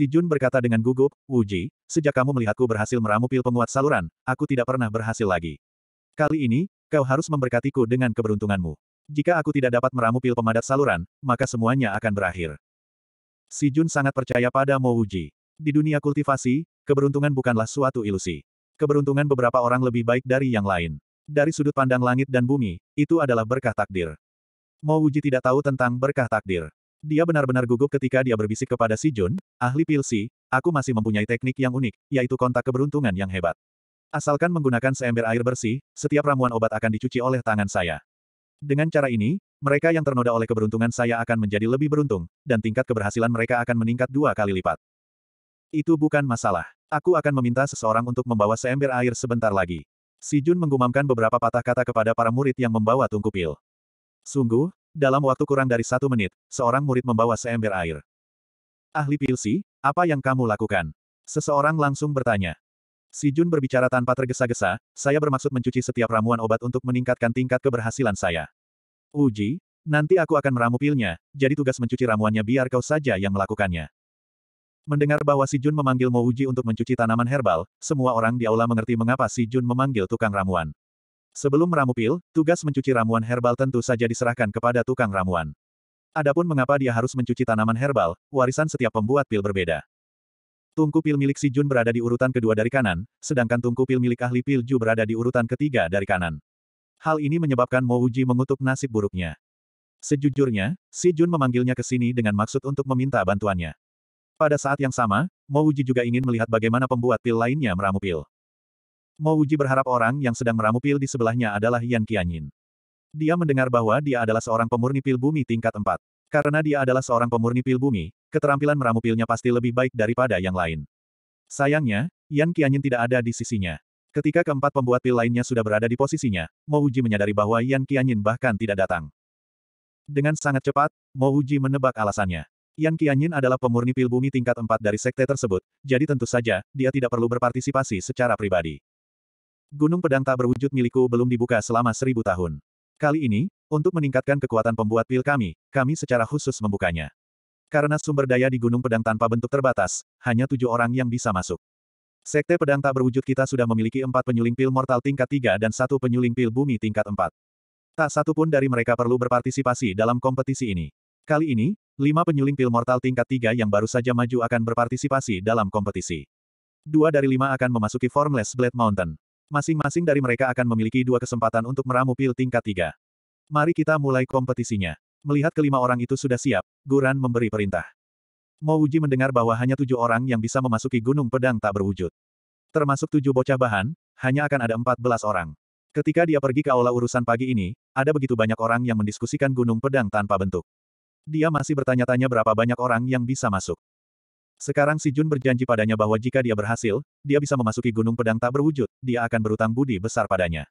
Si Jun berkata dengan gugup, Wuji, sejak kamu melihatku berhasil meramu pil penguat saluran, aku tidak pernah berhasil lagi. Kali ini, kau harus memberkatiku dengan keberuntunganmu. Jika aku tidak dapat meramu pil pemadat saluran, maka semuanya akan berakhir. Si Jun sangat percaya pada Mo Wuji. Di dunia kultivasi, keberuntungan bukanlah suatu ilusi. Keberuntungan beberapa orang lebih baik dari yang lain. Dari sudut pandang langit dan bumi, itu adalah berkah takdir. Mo Wuji tidak tahu tentang berkah takdir. Dia benar-benar gugup ketika dia berbisik kepada Si Jun, ahli pilsi, aku masih mempunyai teknik yang unik, yaitu kontak keberuntungan yang hebat. Asalkan menggunakan seember air bersih, setiap ramuan obat akan dicuci oleh tangan saya. Dengan cara ini, mereka yang ternoda oleh keberuntungan saya akan menjadi lebih beruntung, dan tingkat keberhasilan mereka akan meningkat dua kali lipat. Itu bukan masalah. Aku akan meminta seseorang untuk membawa seember air sebentar lagi. Si Jun menggumamkan beberapa patah kata kepada para murid yang membawa tungku pil. Sungguh, dalam waktu kurang dari satu menit, seorang murid membawa seember air. Ahli Pilsi, apa yang kamu lakukan? Seseorang langsung bertanya. Si Jun berbicara tanpa tergesa-gesa, saya bermaksud mencuci setiap ramuan obat untuk meningkatkan tingkat keberhasilan saya. Uji, nanti aku akan meramu pilnya, jadi tugas mencuci ramuannya biar kau saja yang melakukannya. Mendengar bahwa Si Jun memanggil Mo Uji untuk mencuci tanaman herbal, semua orang di aula mengerti mengapa Si Jun memanggil tukang ramuan. Sebelum meramu pil, tugas mencuci ramuan herbal tentu saja diserahkan kepada tukang ramuan. Adapun mengapa dia harus mencuci tanaman herbal, warisan setiap pembuat pil berbeda. Tungku pil milik Si Jun berada di urutan kedua dari kanan, sedangkan tungku pil milik ahli pil Ju berada di urutan ketiga dari kanan. Hal ini menyebabkan Mo Uji mengutuk nasib buruknya. Sejujurnya, Si Jun memanggilnya ke sini dengan maksud untuk meminta bantuannya. Pada saat yang sama, Mo Uji juga ingin melihat bagaimana pembuat pil lainnya meramu pil. Mo Wuji berharap orang yang sedang meramu pil di sebelahnya adalah Yan Qianyin. Dia mendengar bahwa dia adalah seorang pemurni pil bumi tingkat 4. Karena dia adalah seorang pemurni pil bumi, keterampilan meramu pilnya pasti lebih baik daripada yang lain. Sayangnya, Yan Qianyin tidak ada di sisinya. Ketika keempat pembuat pil lainnya sudah berada di posisinya, Mo Wuji menyadari bahwa Yan Qianyin bahkan tidak datang. Dengan sangat cepat, Mo Wuji menebak alasannya. Yan Qianyin adalah pemurni pil bumi tingkat 4 dari sekte tersebut, jadi tentu saja, dia tidak perlu berpartisipasi secara pribadi. Gunung pedang tak berwujud milikku belum dibuka selama seribu tahun. Kali ini, untuk meningkatkan kekuatan pembuat pil kami, kami secara khusus membukanya. Karena sumber daya di Gunung Pedang tanpa bentuk terbatas, hanya tujuh orang yang bisa masuk. Sekte pedang tak berwujud kita sudah memiliki empat penyuling pil mortal tingkat tiga dan satu penyuling pil bumi tingkat empat. Tak satu pun dari mereka perlu berpartisipasi dalam kompetisi ini. Kali ini, lima penyuling pil mortal tingkat tiga yang baru saja maju akan berpartisipasi dalam kompetisi. Dua dari lima akan memasuki Formless Blade Mountain. Masing-masing dari mereka akan memiliki dua kesempatan untuk meramu pil tingkat tiga. Mari kita mulai kompetisinya. Melihat kelima orang itu sudah siap, Guran memberi perintah. Mo Wuji mendengar bahwa hanya tujuh orang yang bisa memasuki gunung pedang tak berwujud. Termasuk tujuh bocah bahan, hanya akan ada empat belas orang. Ketika dia pergi ke aula urusan pagi ini, ada begitu banyak orang yang mendiskusikan gunung pedang tanpa bentuk. Dia masih bertanya-tanya berapa banyak orang yang bisa masuk. Sekarang Si Jun berjanji padanya bahwa jika dia berhasil, dia bisa memasuki gunung pedang tak berwujud, dia akan berutang budi besar padanya.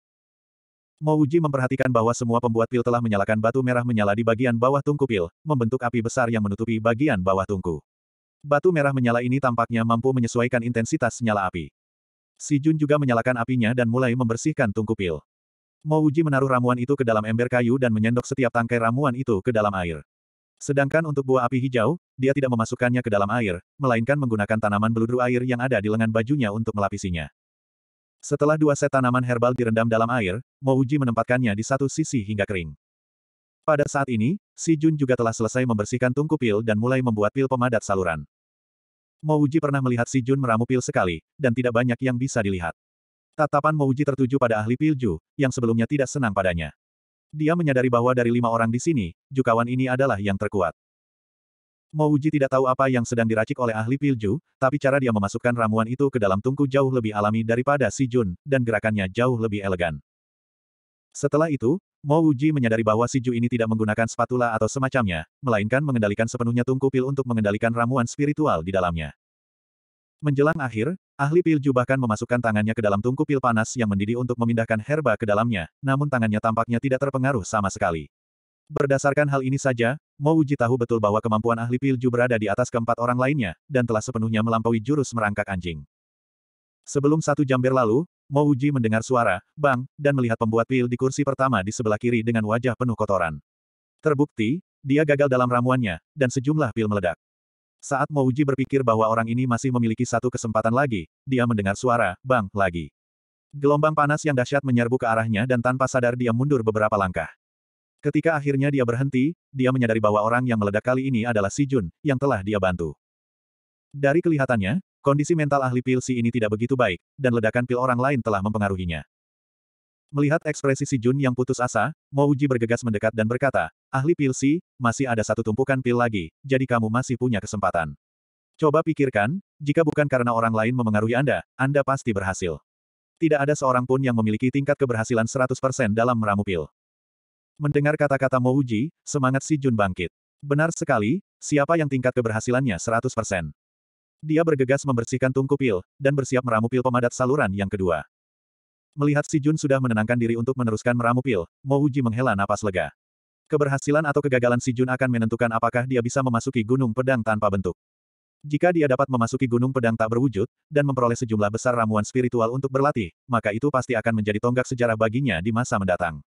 Mo Wuji memperhatikan bahwa semua pembuat pil telah menyalakan batu merah menyala di bagian bawah tungku pil, membentuk api besar yang menutupi bagian bawah tungku. Batu merah menyala ini tampaknya mampu menyesuaikan intensitas nyala api. Si Jun juga menyalakan apinya dan mulai membersihkan tungku pil. Mo Wuji menaruh ramuan itu ke dalam ember kayu dan menyendok setiap tangkai ramuan itu ke dalam air. Sedangkan untuk buah api hijau, dia tidak memasukkannya ke dalam air, melainkan menggunakan tanaman beludru air yang ada di lengan bajunya untuk melapisinya. Setelah dua set tanaman herbal direndam dalam air, Mouji menempatkannya di satu sisi hingga kering. Pada saat ini, Si Jun juga telah selesai membersihkan tungku pil dan mulai membuat pil pemadat saluran. Mouji pernah melihat Si Jun meramu pil sekali, dan tidak banyak yang bisa dilihat. Tatapan Mouji tertuju pada ahli pilju, yang sebelumnya tidak senang padanya. Dia menyadari bahwa dari lima orang di sini, Jukawan ini adalah yang terkuat. Mouji tidak tahu apa yang sedang diracik oleh ahli pilju, tapi cara dia memasukkan ramuan itu ke dalam tungku jauh lebih alami daripada si Jun, dan gerakannya jauh lebih elegan. Setelah itu, Mouji menyadari bahwa si Ju ini tidak menggunakan spatula atau semacamnya, melainkan mengendalikan sepenuhnya tungku pil untuk mengendalikan ramuan spiritual di dalamnya. Menjelang akhir, ahli pilju bahkan memasukkan tangannya ke dalam tungku pil panas yang mendidih untuk memindahkan herba ke dalamnya, namun tangannya tampaknya tidak terpengaruh sama sekali. Berdasarkan hal ini saja, Mo Uji tahu betul bahwa kemampuan ahli pilju berada di atas keempat orang lainnya, dan telah sepenuhnya melampaui jurus merangkak anjing. Sebelum satu jam berlalu, Mo Uji mendengar suara, bang, dan melihat pembuat pil di kursi pertama di sebelah kiri dengan wajah penuh kotoran. Terbukti, dia gagal dalam ramuannya, dan sejumlah pil meledak. Saat Mouji berpikir bahwa orang ini masih memiliki satu kesempatan lagi, dia mendengar suara, bang, lagi. Gelombang panas yang dahsyat menyerbu ke arahnya dan tanpa sadar dia mundur beberapa langkah. Ketika akhirnya dia berhenti, dia menyadari bahwa orang yang meledak kali ini adalah Si Jun, yang telah dia bantu. Dari kelihatannya, kondisi mental ahli pil si ini tidak begitu baik, dan ledakan pil orang lain telah mempengaruhinya. Melihat ekspresi si Jun yang putus asa, Mo Uji bergegas mendekat dan berkata, ahli pil si, masih ada satu tumpukan pil lagi, jadi kamu masih punya kesempatan. Coba pikirkan, jika bukan karena orang lain memengaruhi Anda, Anda pasti berhasil. Tidak ada seorang pun yang memiliki tingkat keberhasilan 100% dalam meramu pil. Mendengar kata-kata Mo Uji, semangat si Jun bangkit. Benar sekali, siapa yang tingkat keberhasilannya 100%. Dia bergegas membersihkan tungku pil, dan bersiap meramu pil pemadat saluran yang kedua. Melihat Si Jun sudah menenangkan diri untuk meneruskan meramu pil, Mo Uji menghela napas lega. Keberhasilan atau kegagalan Si Jun akan menentukan apakah dia bisa memasuki gunung pedang tanpa bentuk. Jika dia dapat memasuki gunung pedang tak berwujud, dan memperoleh sejumlah besar ramuan spiritual untuk berlatih, maka itu pasti akan menjadi tonggak sejarah baginya di masa mendatang.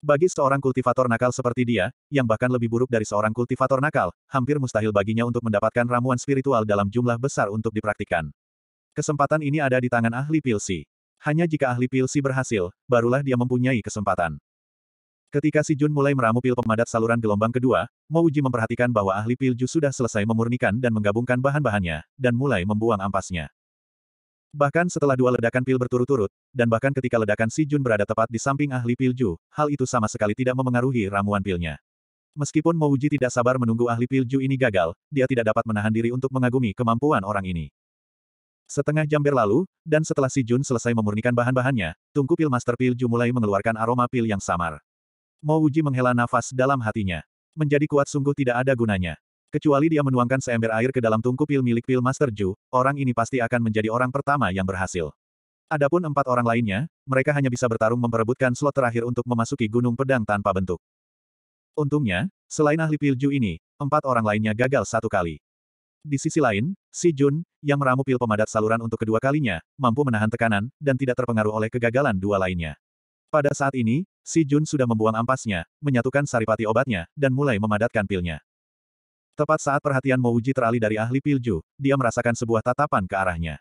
Bagi seorang kultivator nakal seperti dia, yang bahkan lebih buruk dari seorang kultivator nakal, hampir mustahil baginya untuk mendapatkan ramuan spiritual dalam jumlah besar untuk dipraktikkan. Kesempatan ini ada di tangan ahli pilsi. Hanya jika ahli pil Si berhasil, barulah dia mempunyai kesempatan. Ketika Si Jun mulai meramu pil pemadat saluran gelombang kedua, Mo Uji memperhatikan bahwa ahli pilju sudah selesai memurnikan dan menggabungkan bahan-bahannya, dan mulai membuang ampasnya. Bahkan setelah dua ledakan pil berturut-turut, dan bahkan ketika ledakan Si Jun berada tepat di samping ahli pilju, hal itu sama sekali tidak memengaruhi ramuan pilnya. Meskipun Mo tidak sabar menunggu ahli pilju ini gagal, dia tidak dapat menahan diri untuk mengagumi kemampuan orang ini. Setengah jam berlalu, dan setelah Si Jun selesai memurnikan bahan-bahannya, tungku pil Master Pil Ju mulai mengeluarkan aroma pil yang samar. Mo Uji menghela nafas dalam hatinya. Menjadi kuat sungguh tidak ada gunanya. Kecuali dia menuangkan seember air ke dalam tungku pil milik pil Master Ju, orang ini pasti akan menjadi orang pertama yang berhasil. Adapun empat orang lainnya, mereka hanya bisa bertarung memperebutkan slot terakhir untuk memasuki gunung pedang tanpa bentuk. Untungnya, selain ahli pilju ini, empat orang lainnya gagal satu kali. Di sisi lain, Si Jun, yang meramu pil pemadat saluran untuk kedua kalinya, mampu menahan tekanan, dan tidak terpengaruh oleh kegagalan dua lainnya. Pada saat ini, Si Jun sudah membuang ampasnya, menyatukan saripati obatnya, dan mulai memadatkan pilnya. Tepat saat perhatian Mouji teralih dari ahli pilju, dia merasakan sebuah tatapan ke arahnya.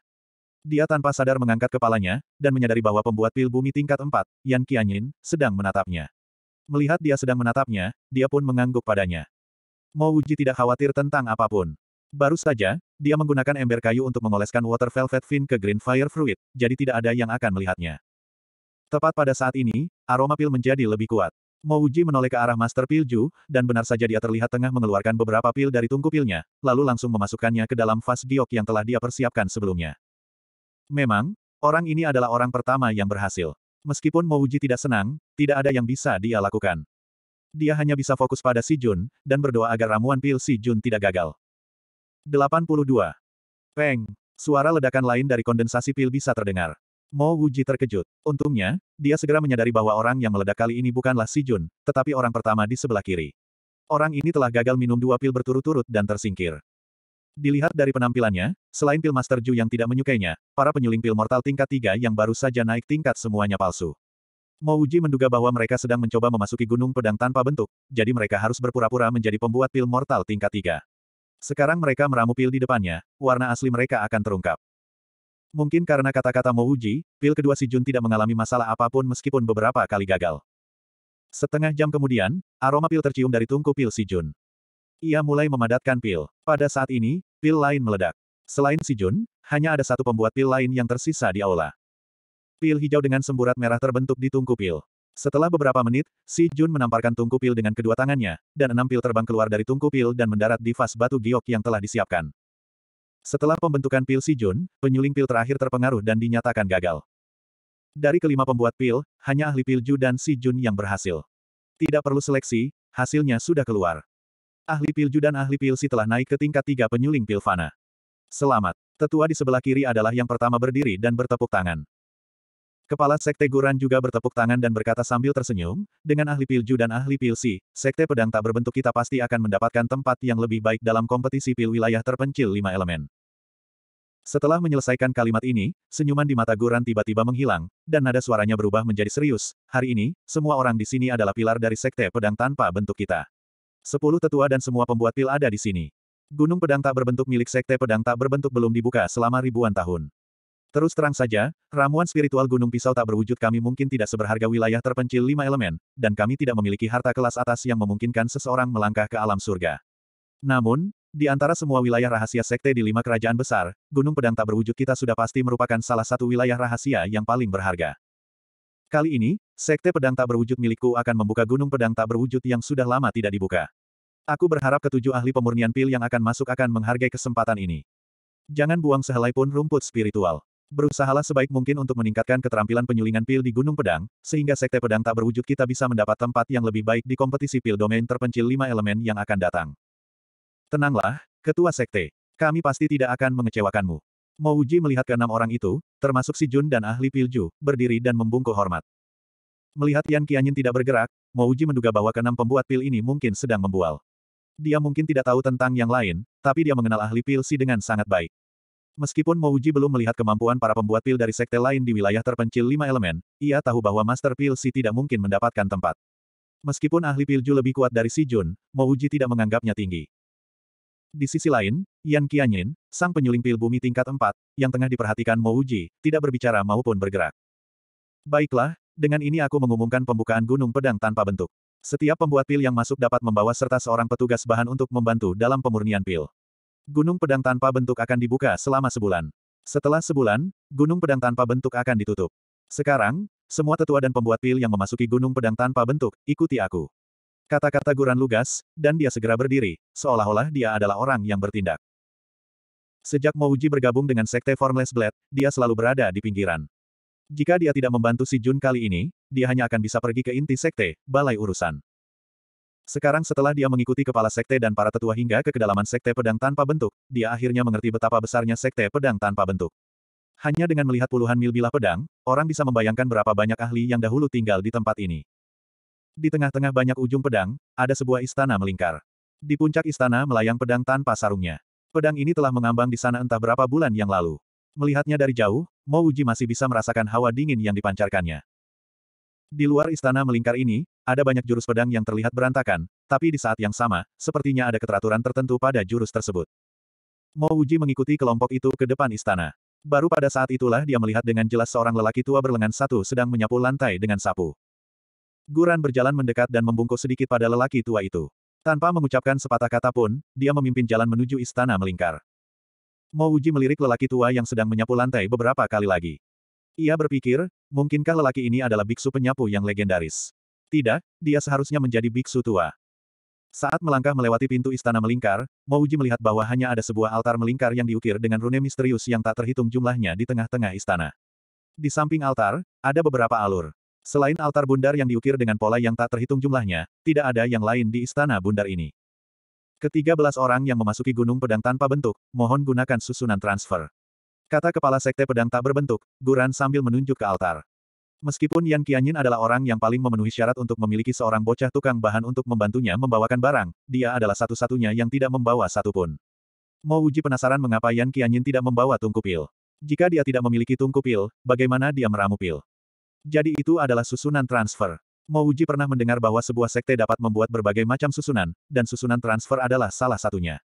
Dia tanpa sadar mengangkat kepalanya, dan menyadari bahwa pembuat pil bumi tingkat 4, Yan Qianyin, sedang menatapnya. Melihat dia sedang menatapnya, dia pun mengangguk padanya. Mo Wuji tidak khawatir tentang apapun. Baru saja, dia menggunakan ember kayu untuk mengoleskan water velvet fin ke green fire fruit, jadi tidak ada yang akan melihatnya. Tepat pada saat ini, aroma pil menjadi lebih kuat. Mouji menoleh ke arah Master Pilju, dan benar saja dia terlihat tengah mengeluarkan beberapa pil dari tungku pilnya, lalu langsung memasukkannya ke dalam vas giok yang telah dia persiapkan sebelumnya. Memang, orang ini adalah orang pertama yang berhasil. Meskipun Mouji tidak senang, tidak ada yang bisa dia lakukan. Dia hanya bisa fokus pada Si Jun, dan berdoa agar ramuan pil Si Jun tidak gagal. 82. Peng. Suara ledakan lain dari kondensasi pil bisa terdengar. Mo Wuji terkejut. Untungnya, dia segera menyadari bahwa orang yang meledak kali ini bukanlah Si Jun, tetapi orang pertama di sebelah kiri. Orang ini telah gagal minum dua pil berturut-turut dan tersingkir. Dilihat dari penampilannya, selain pil Master Ju yang tidak menyukainya, para penyuling pil mortal tingkat Tiga yang baru saja naik tingkat semuanya palsu. Mo Wuji menduga bahwa mereka sedang mencoba memasuki gunung pedang tanpa bentuk, jadi mereka harus berpura-pura menjadi pembuat pil mortal tingkat Tiga. Sekarang mereka meramu pil di depannya, warna asli mereka akan terungkap. Mungkin karena kata-kata Uji, pil kedua si Jun tidak mengalami masalah apapun meskipun beberapa kali gagal. Setengah jam kemudian, aroma pil tercium dari tungku pil si Jun. Ia mulai memadatkan pil. Pada saat ini, pil lain meledak. Selain si Jun, hanya ada satu pembuat pil lain yang tersisa di aula. Pil hijau dengan semburat merah terbentuk di tungku pil. Setelah beberapa menit, Si Jun menamparkan tungku pil dengan kedua tangannya, dan enam pil terbang keluar dari tungku pil dan mendarat di vas batu giok yang telah disiapkan. Setelah pembentukan pil Si Jun, penyuling pil terakhir terpengaruh dan dinyatakan gagal. Dari kelima pembuat pil, hanya ahli pil Ju dan Si Jun yang berhasil. Tidak perlu seleksi, hasilnya sudah keluar. Ahli pil Ju dan ahli pil Si telah naik ke tingkat tiga penyuling pil fana. Selamat. Tetua di sebelah kiri adalah yang pertama berdiri dan bertepuk tangan. Kepala Sekte Guran juga bertepuk tangan dan berkata sambil tersenyum, dengan ahli Pilju dan ahli Pilsi, Sekte Pedang tak berbentuk kita pasti akan mendapatkan tempat yang lebih baik dalam kompetisi pil wilayah terpencil lima elemen. Setelah menyelesaikan kalimat ini, senyuman di mata Guran tiba-tiba menghilang, dan nada suaranya berubah menjadi serius. Hari ini, semua orang di sini adalah pilar dari Sekte Pedang tanpa bentuk kita. Sepuluh tetua dan semua pembuat pil ada di sini. Gunung pedang tak berbentuk milik Sekte Pedang tak berbentuk belum dibuka selama ribuan tahun. Terus terang saja, ramuan spiritual Gunung Pisau tak berwujud kami mungkin tidak seberharga wilayah terpencil lima elemen, dan kami tidak memiliki harta kelas atas yang memungkinkan seseorang melangkah ke alam surga. Namun, di antara semua wilayah rahasia sekte di lima kerajaan besar, Gunung Pedang tak berwujud kita sudah pasti merupakan salah satu wilayah rahasia yang paling berharga. Kali ini, sekte pedang tak berwujud milikku akan membuka gunung pedang tak berwujud yang sudah lama tidak dibuka. Aku berharap ketujuh ahli pemurnian pil yang akan masuk akan menghargai kesempatan ini. Jangan buang sehelai pun rumput spiritual. Berusahalah sebaik mungkin untuk meningkatkan keterampilan penyulingan pil di Gunung Pedang, sehingga sekte pedang tak berwujud kita bisa mendapat tempat yang lebih baik di kompetisi pil domain terpencil lima elemen yang akan datang. Tenanglah, Ketua Sekte. Kami pasti tidak akan mengecewakanmu. Mouji melihat keenam orang itu, termasuk si Jun dan ahli pilju, berdiri dan membungkuk hormat. Melihat Yan Qianyin tidak bergerak, Mouji menduga bahwa keenam pembuat pil ini mungkin sedang membual. Dia mungkin tidak tahu tentang yang lain, tapi dia mengenal ahli pil si dengan sangat baik. Meskipun Mouji belum melihat kemampuan para pembuat pil dari sekte lain di wilayah terpencil lima elemen, ia tahu bahwa Master Pil Si tidak mungkin mendapatkan tempat. Meskipun ahli pilju lebih kuat dari Si Jun, Mouji tidak menganggapnya tinggi. Di sisi lain, Yan Qianyin, sang penyuling pil bumi tingkat 4, yang tengah diperhatikan Mouji, tidak berbicara maupun bergerak. Baiklah, dengan ini aku mengumumkan pembukaan Gunung Pedang tanpa bentuk. Setiap pembuat pil yang masuk dapat membawa serta seorang petugas bahan untuk membantu dalam pemurnian pil. Gunung pedang tanpa bentuk akan dibuka selama sebulan. Setelah sebulan, gunung pedang tanpa bentuk akan ditutup. Sekarang, semua tetua dan pembuat pil yang memasuki gunung pedang tanpa bentuk, ikuti aku. Kata-kata Guran lugas, dan dia segera berdiri, seolah-olah dia adalah orang yang bertindak. Sejak Mouji bergabung dengan sekte Formless Blade, dia selalu berada di pinggiran. Jika dia tidak membantu si Jun kali ini, dia hanya akan bisa pergi ke inti sekte, balai urusan. Sekarang setelah dia mengikuti kepala sekte dan para tetua hingga ke kedalaman sekte pedang tanpa bentuk, dia akhirnya mengerti betapa besarnya sekte pedang tanpa bentuk. Hanya dengan melihat puluhan mil bilah pedang, orang bisa membayangkan berapa banyak ahli yang dahulu tinggal di tempat ini. Di tengah-tengah banyak ujung pedang, ada sebuah istana melingkar. Di puncak istana melayang pedang tanpa sarungnya. Pedang ini telah mengambang di sana entah berapa bulan yang lalu. Melihatnya dari jauh, Mo Uji masih bisa merasakan hawa dingin yang dipancarkannya. Di luar istana melingkar ini, ada banyak jurus pedang yang terlihat berantakan, tapi di saat yang sama, sepertinya ada keteraturan tertentu pada jurus tersebut. Mo Uji mengikuti kelompok itu ke depan istana. Baru pada saat itulah dia melihat dengan jelas seorang lelaki tua berlengan satu sedang menyapu lantai dengan sapu. Guran berjalan mendekat dan membungkuk sedikit pada lelaki tua itu. Tanpa mengucapkan sepatah kata pun, dia memimpin jalan menuju istana melingkar. Mo Uji melirik lelaki tua yang sedang menyapu lantai beberapa kali lagi. Ia berpikir, mungkinkah lelaki ini adalah biksu penyapu yang legendaris? Tidak, dia seharusnya menjadi biksu tua. Saat melangkah melewati pintu istana melingkar, Mouji melihat bahwa hanya ada sebuah altar melingkar yang diukir dengan rune misterius yang tak terhitung jumlahnya di tengah-tengah istana. Di samping altar, ada beberapa alur. Selain altar bundar yang diukir dengan pola yang tak terhitung jumlahnya, tidak ada yang lain di istana bundar ini. Ketiga belas orang yang memasuki gunung pedang tanpa bentuk, mohon gunakan susunan transfer. Kata kepala sekte pedang tak berbentuk, Guran sambil menunjuk ke altar. Meskipun Yan Qianyin adalah orang yang paling memenuhi syarat untuk memiliki seorang bocah tukang bahan untuk membantunya membawakan barang, dia adalah satu-satunya yang tidak membawa satupun. Mo Uji penasaran mengapa Yan Qianyin tidak membawa tungku pil. Jika dia tidak memiliki tungku pil, bagaimana dia meramu pil? Jadi itu adalah susunan transfer. Mo Uji pernah mendengar bahwa sebuah sekte dapat membuat berbagai macam susunan, dan susunan transfer adalah salah satunya.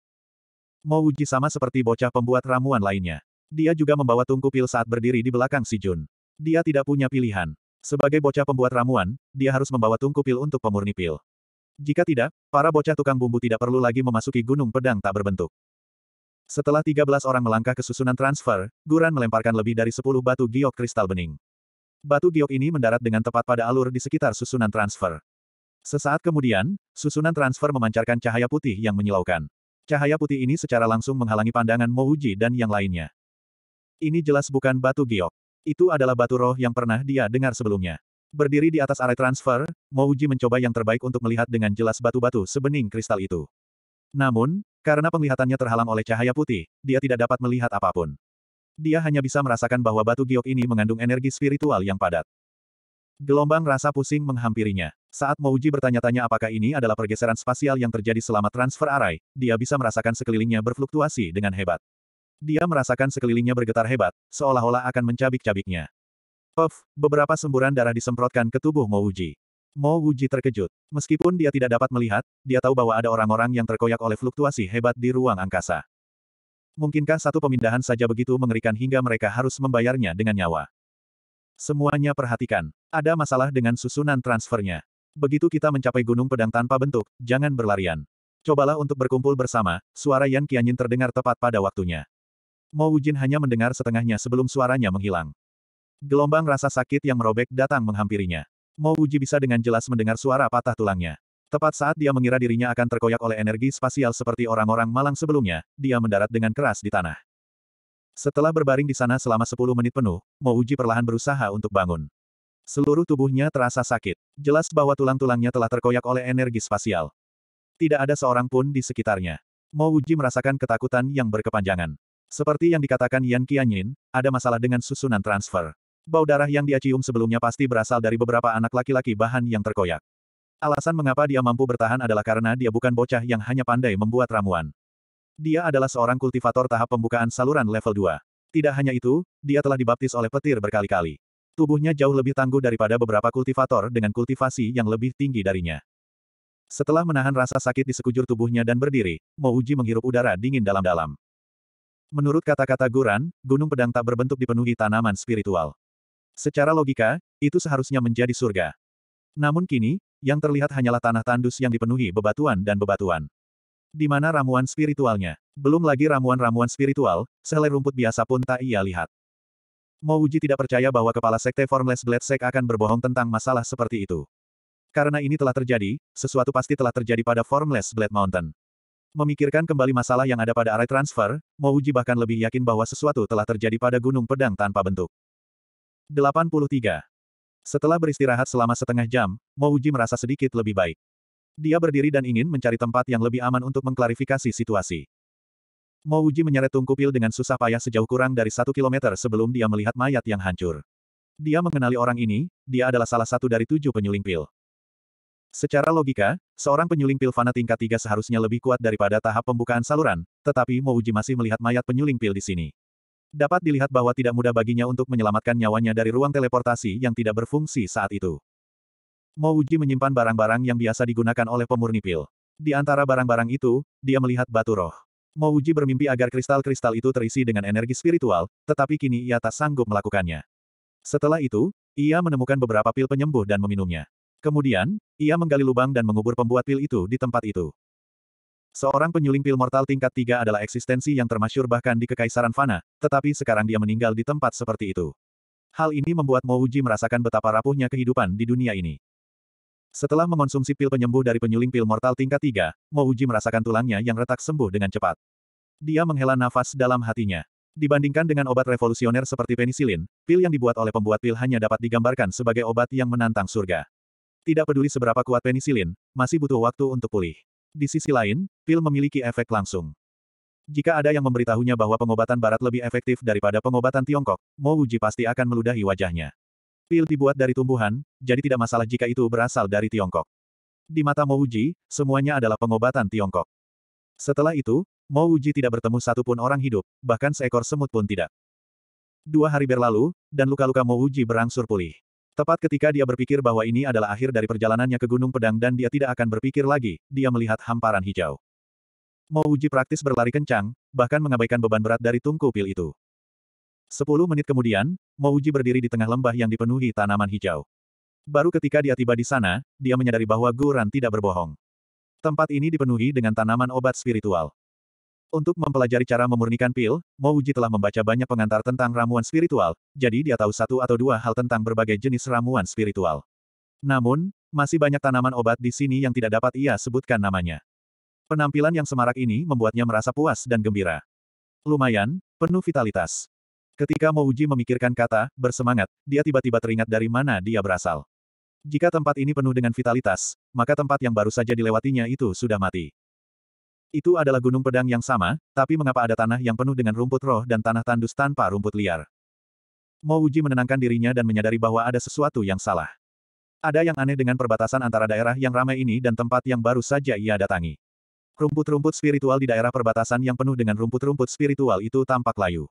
Mo Uji sama seperti bocah pembuat ramuan lainnya. Dia juga membawa tungku pil saat berdiri di belakang Si Jun. Dia tidak punya pilihan. Sebagai bocah pembuat ramuan, dia harus membawa tungku pil untuk pemurni pil. Jika tidak, para bocah tukang bumbu tidak perlu lagi memasuki gunung pedang tak berbentuk. Setelah 13 orang melangkah ke susunan transfer, Guran melemparkan lebih dari 10 batu giok kristal bening. Batu giok ini mendarat dengan tepat pada alur di sekitar susunan transfer. Sesaat kemudian, susunan transfer memancarkan cahaya putih yang menyilaukan. Cahaya putih ini secara langsung menghalangi pandangan Mouji dan yang lainnya. Ini jelas bukan batu giok. Itu adalah batu roh yang pernah dia dengar sebelumnya. Berdiri di atas area transfer, Mouji mencoba yang terbaik untuk melihat dengan jelas batu-batu sebening kristal itu. Namun, karena penglihatannya terhalang oleh cahaya putih, dia tidak dapat melihat apapun. Dia hanya bisa merasakan bahwa batu giok ini mengandung energi spiritual yang padat. Gelombang rasa pusing menghampirinya. Saat Mouji bertanya-tanya apakah ini adalah pergeseran spasial yang terjadi selama transfer arai, dia bisa merasakan sekelilingnya berfluktuasi dengan hebat. Dia merasakan sekelilingnya bergetar hebat, seolah-olah akan mencabik-cabiknya. Puff, beberapa semburan darah disemprotkan ke tubuh Mo Mo Wuji terkejut. Meskipun dia tidak dapat melihat, dia tahu bahwa ada orang-orang yang terkoyak oleh fluktuasi hebat di ruang angkasa. Mungkinkah satu pemindahan saja begitu mengerikan hingga mereka harus membayarnya dengan nyawa? Semuanya perhatikan. Ada masalah dengan susunan transfernya. Begitu kita mencapai gunung pedang tanpa bentuk, jangan berlarian. Cobalah untuk berkumpul bersama, suara Yan Qianyin terdengar tepat pada waktunya. Mo Wujin hanya mendengar setengahnya sebelum suaranya menghilang. Gelombang rasa sakit yang merobek datang menghampirinya. Mo Wuji bisa dengan jelas mendengar suara patah tulangnya. Tepat saat dia mengira dirinya akan terkoyak oleh energi spasial seperti orang-orang malang sebelumnya, dia mendarat dengan keras di tanah. Setelah berbaring di sana selama 10 menit penuh, Mo Uji perlahan berusaha untuk bangun. Seluruh tubuhnya terasa sakit. Jelas bahwa tulang-tulangnya telah terkoyak oleh energi spasial. Tidak ada seorang pun di sekitarnya. Mo Uji merasakan ketakutan yang berkepanjangan. Seperti yang dikatakan Yan Qianyin, ada masalah dengan susunan transfer. Bau darah yang dia cium sebelumnya pasti berasal dari beberapa anak laki-laki bahan yang terkoyak. Alasan mengapa dia mampu bertahan adalah karena dia bukan bocah yang hanya pandai membuat ramuan. Dia adalah seorang kultivator tahap pembukaan saluran level 2. Tidak hanya itu, dia telah dibaptis oleh petir berkali-kali. Tubuhnya jauh lebih tangguh daripada beberapa kultivator dengan kultivasi yang lebih tinggi darinya. Setelah menahan rasa sakit di sekujur tubuhnya dan berdiri, Mouji menghirup udara dingin dalam-dalam. Menurut kata-kata Guran, gunung pedang tak berbentuk dipenuhi tanaman spiritual. Secara logika, itu seharusnya menjadi surga. Namun kini, yang terlihat hanyalah tanah tandus yang dipenuhi bebatuan dan bebatuan. Di mana ramuan spiritualnya? Belum lagi ramuan-ramuan spiritual, selai rumput biasa pun tak ia lihat. Mouji tidak percaya bahwa kepala sekte Formless Blade Sek akan berbohong tentang masalah seperti itu. Karena ini telah terjadi, sesuatu pasti telah terjadi pada Formless Blade Mountain. Memikirkan kembali masalah yang ada pada area transfer, Mouji bahkan lebih yakin bahwa sesuatu telah terjadi pada gunung pedang tanpa bentuk. 83. Setelah beristirahat selama setengah jam, Mouji merasa sedikit lebih baik. Dia berdiri dan ingin mencari tempat yang lebih aman untuk mengklarifikasi situasi. Mouji menyeret tungku pil dengan susah payah sejauh kurang dari satu kilometer sebelum dia melihat mayat yang hancur. Dia mengenali orang ini, dia adalah salah satu dari tujuh penyuling pil. Secara logika, seorang penyuling pil fana tingkat 3 seharusnya lebih kuat daripada tahap pembukaan saluran, tetapi Mouji masih melihat mayat penyuling pil di sini. Dapat dilihat bahwa tidak mudah baginya untuk menyelamatkan nyawanya dari ruang teleportasi yang tidak berfungsi saat itu. Mouji menyimpan barang-barang yang biasa digunakan oleh pemurni pil. Di antara barang-barang itu, dia melihat batu roh. Mouji bermimpi agar kristal-kristal itu terisi dengan energi spiritual, tetapi kini ia tak sanggup melakukannya. Setelah itu, ia menemukan beberapa pil penyembuh dan meminumnya. Kemudian, ia menggali lubang dan mengubur pembuat pil itu di tempat itu. Seorang penyuling pil mortal tingkat tiga adalah eksistensi yang termasyur bahkan di Kekaisaran Fana, tetapi sekarang dia meninggal di tempat seperti itu. Hal ini membuat Mouji merasakan betapa rapuhnya kehidupan di dunia ini. Setelah mengonsumsi pil penyembuh dari penyuling pil mortal tingkat tiga, Mouji merasakan tulangnya yang retak sembuh dengan cepat. Dia menghela nafas dalam hatinya. Dibandingkan dengan obat revolusioner seperti penisilin, pil yang dibuat oleh pembuat pil hanya dapat digambarkan sebagai obat yang menantang surga. Tidak peduli seberapa kuat penisilin, masih butuh waktu untuk pulih. Di sisi lain, pil memiliki efek langsung. Jika ada yang memberitahunya bahwa pengobatan barat lebih efektif daripada pengobatan Tiongkok, Mo Wuji pasti akan meludahi wajahnya. Pil dibuat dari tumbuhan, jadi tidak masalah jika itu berasal dari Tiongkok. Di mata Mo Wuji, semuanya adalah pengobatan Tiongkok. Setelah itu, Mo Wuji tidak bertemu satupun orang hidup, bahkan seekor semut pun tidak. Dua hari berlalu, dan luka-luka Mo Wuji berangsur pulih. Tepat ketika dia berpikir bahwa ini adalah akhir dari perjalanannya ke Gunung Pedang dan dia tidak akan berpikir lagi, dia melihat hamparan hijau. Mau uji praktis berlari kencang, bahkan mengabaikan beban berat dari tungku pil itu. Sepuluh menit kemudian, Mau uji berdiri di tengah lembah yang dipenuhi tanaman hijau. Baru ketika dia tiba di sana, dia menyadari bahwa Guran tidak berbohong. Tempat ini dipenuhi dengan tanaman obat spiritual. Untuk mempelajari cara memurnikan pil, Mouji telah membaca banyak pengantar tentang ramuan spiritual, jadi dia tahu satu atau dua hal tentang berbagai jenis ramuan spiritual. Namun, masih banyak tanaman obat di sini yang tidak dapat ia sebutkan namanya. Penampilan yang semarak ini membuatnya merasa puas dan gembira. Lumayan, penuh vitalitas. Ketika Mouji memikirkan kata, bersemangat, dia tiba-tiba teringat dari mana dia berasal. Jika tempat ini penuh dengan vitalitas, maka tempat yang baru saja dilewatinya itu sudah mati. Itu adalah gunung pedang yang sama, tapi mengapa ada tanah yang penuh dengan rumput roh dan tanah tandus tanpa rumput liar? Mo Uji menenangkan dirinya dan menyadari bahwa ada sesuatu yang salah. Ada yang aneh dengan perbatasan antara daerah yang ramai ini dan tempat yang baru saja ia datangi. Rumput-rumput spiritual di daerah perbatasan yang penuh dengan rumput-rumput spiritual itu tampak layu.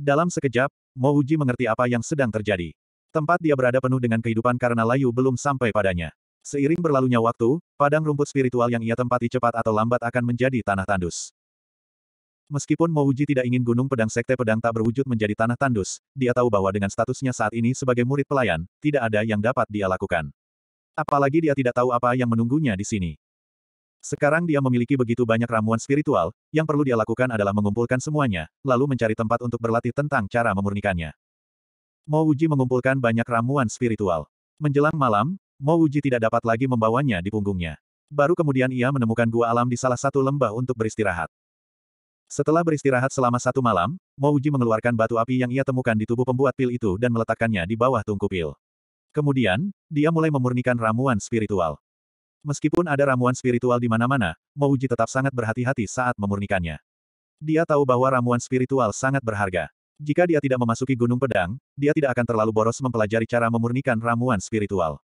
Dalam sekejap, Mo Uji mengerti apa yang sedang terjadi. Tempat dia berada penuh dengan kehidupan karena layu belum sampai padanya. Seiring berlalunya waktu, padang rumput spiritual yang ia tempati cepat atau lambat akan menjadi tanah tandus. Meskipun Mouji tidak ingin gunung pedang sekte pedang tak berwujud menjadi tanah tandus, dia tahu bahwa dengan statusnya saat ini sebagai murid pelayan, tidak ada yang dapat dia lakukan. Apalagi dia tidak tahu apa yang menunggunya di sini. Sekarang dia memiliki begitu banyak ramuan spiritual, yang perlu dia lakukan adalah mengumpulkan semuanya, lalu mencari tempat untuk berlatih tentang cara memurnikannya. Mo mengumpulkan banyak ramuan spiritual. Menjelang malam, Mo Wuji tidak dapat lagi membawanya di punggungnya. Baru kemudian ia menemukan gua alam di salah satu lembah untuk beristirahat. Setelah beristirahat selama satu malam, Mo Wuji mengeluarkan batu api yang ia temukan di tubuh pembuat pil itu dan meletakkannya di bawah tungku pil. Kemudian, dia mulai memurnikan ramuan spiritual. Meskipun ada ramuan spiritual di mana-mana, Wuji tetap sangat berhati-hati saat memurnikannya. Dia tahu bahwa ramuan spiritual sangat berharga. Jika dia tidak memasuki gunung pedang, dia tidak akan terlalu boros mempelajari cara memurnikan ramuan spiritual.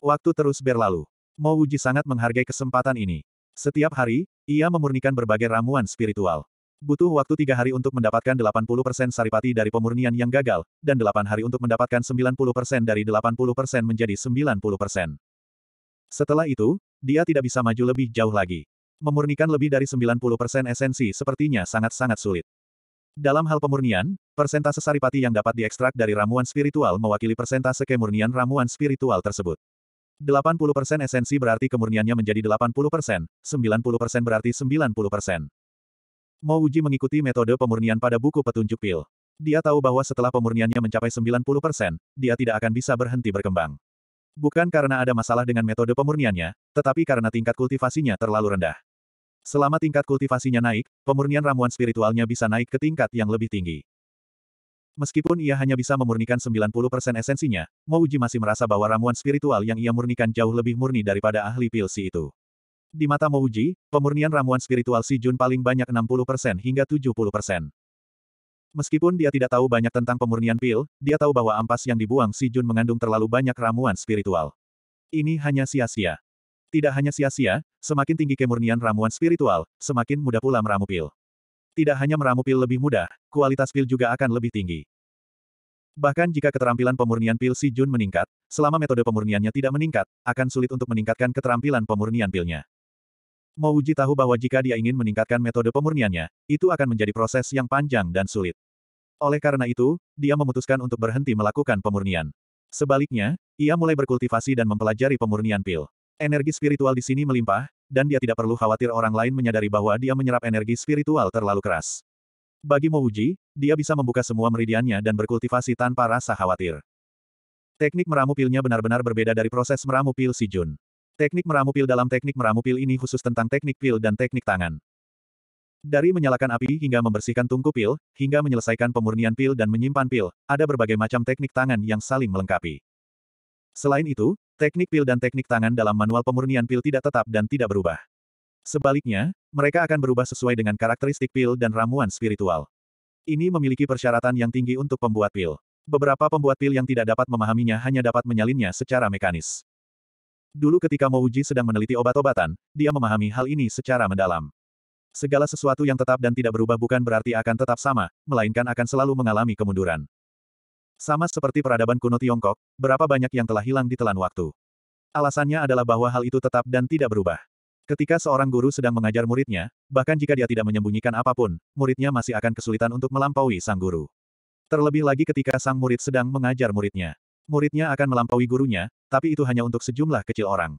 Waktu terus berlalu. Mo Wuji sangat menghargai kesempatan ini. Setiap hari, ia memurnikan berbagai ramuan spiritual. Butuh waktu tiga hari untuk mendapatkan 80% saripati dari pemurnian yang gagal, dan delapan hari untuk mendapatkan 90% dari 80% menjadi 90%. Setelah itu, dia tidak bisa maju lebih jauh lagi. Memurnikan lebih dari 90% esensi sepertinya sangat-sangat sulit. Dalam hal pemurnian, persentase saripati yang dapat diekstrak dari ramuan spiritual mewakili persentase kemurnian ramuan spiritual tersebut. 80% esensi berarti kemurniannya menjadi 80%, 90% berarti 90%. Mo Uji mengikuti metode pemurnian pada buku petunjuk pil. Dia tahu bahwa setelah pemurniannya mencapai 90%, dia tidak akan bisa berhenti berkembang. Bukan karena ada masalah dengan metode pemurniannya, tetapi karena tingkat kultivasinya terlalu rendah. Selama tingkat kultivasinya naik, pemurnian ramuan spiritualnya bisa naik ke tingkat yang lebih tinggi. Meskipun ia hanya bisa memurnikan 90% esensinya, Mouji masih merasa bahwa ramuan spiritual yang ia murnikan jauh lebih murni daripada ahli pil si itu. Di mata Mouji, pemurnian ramuan spiritual Si Jun paling banyak 60% hingga 70%. Meskipun dia tidak tahu banyak tentang pemurnian pil, dia tahu bahwa ampas yang dibuang Si Jun mengandung terlalu banyak ramuan spiritual. Ini hanya sia-sia. Tidak hanya sia-sia, semakin tinggi kemurnian ramuan spiritual, semakin mudah pula meramu pil tidak hanya meramu pil lebih mudah, kualitas pil juga akan lebih tinggi. Bahkan jika keterampilan pemurnian pil Si Jun meningkat, selama metode pemurniannya tidak meningkat, akan sulit untuk meningkatkan keterampilan pemurnian pilnya. Mau Uji tahu bahwa jika dia ingin meningkatkan metode pemurniannya, itu akan menjadi proses yang panjang dan sulit. Oleh karena itu, dia memutuskan untuk berhenti melakukan pemurnian. Sebaliknya, ia mulai berkultivasi dan mempelajari pemurnian pil. Energi spiritual di sini melimpah, dan dia tidak perlu khawatir orang lain menyadari bahwa dia menyerap energi spiritual terlalu keras. Bagi Mouji, dia bisa membuka semua meridiannya dan berkultivasi tanpa rasa khawatir. Teknik meramu pilnya benar-benar berbeda dari proses meramu pil si Jun. Teknik meramu pil dalam teknik meramu pil ini khusus tentang teknik pil dan teknik tangan. Dari menyalakan api hingga membersihkan tungku pil, hingga menyelesaikan pemurnian pil dan menyimpan pil, ada berbagai macam teknik tangan yang saling melengkapi. Selain itu, teknik pil dan teknik tangan dalam manual pemurnian pil tidak tetap dan tidak berubah. Sebaliknya, mereka akan berubah sesuai dengan karakteristik pil dan ramuan spiritual. Ini memiliki persyaratan yang tinggi untuk pembuat pil. Beberapa pembuat pil yang tidak dapat memahaminya hanya dapat menyalinnya secara mekanis. Dulu ketika Mouji sedang meneliti obat-obatan, dia memahami hal ini secara mendalam. Segala sesuatu yang tetap dan tidak berubah bukan berarti akan tetap sama, melainkan akan selalu mengalami kemunduran. Sama seperti peradaban kuno Tiongkok, berapa banyak yang telah hilang di telan waktu. Alasannya adalah bahwa hal itu tetap dan tidak berubah. Ketika seorang guru sedang mengajar muridnya, bahkan jika dia tidak menyembunyikan apapun, muridnya masih akan kesulitan untuk melampaui sang guru. Terlebih lagi ketika sang murid sedang mengajar muridnya. Muridnya akan melampaui gurunya, tapi itu hanya untuk sejumlah kecil orang.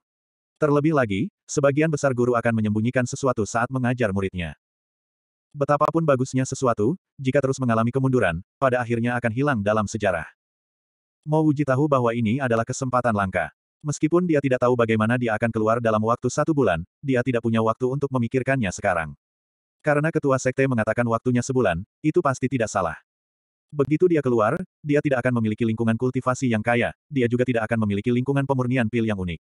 Terlebih lagi, sebagian besar guru akan menyembunyikan sesuatu saat mengajar muridnya. Betapapun bagusnya sesuatu, jika terus mengalami kemunduran, pada akhirnya akan hilang dalam sejarah. Mo Wuji tahu bahwa ini adalah kesempatan langka. Meskipun dia tidak tahu bagaimana dia akan keluar dalam waktu satu bulan, dia tidak punya waktu untuk memikirkannya sekarang. Karena ketua sekte mengatakan waktunya sebulan, itu pasti tidak salah. Begitu dia keluar, dia tidak akan memiliki lingkungan kultivasi yang kaya, dia juga tidak akan memiliki lingkungan pemurnian pil yang unik.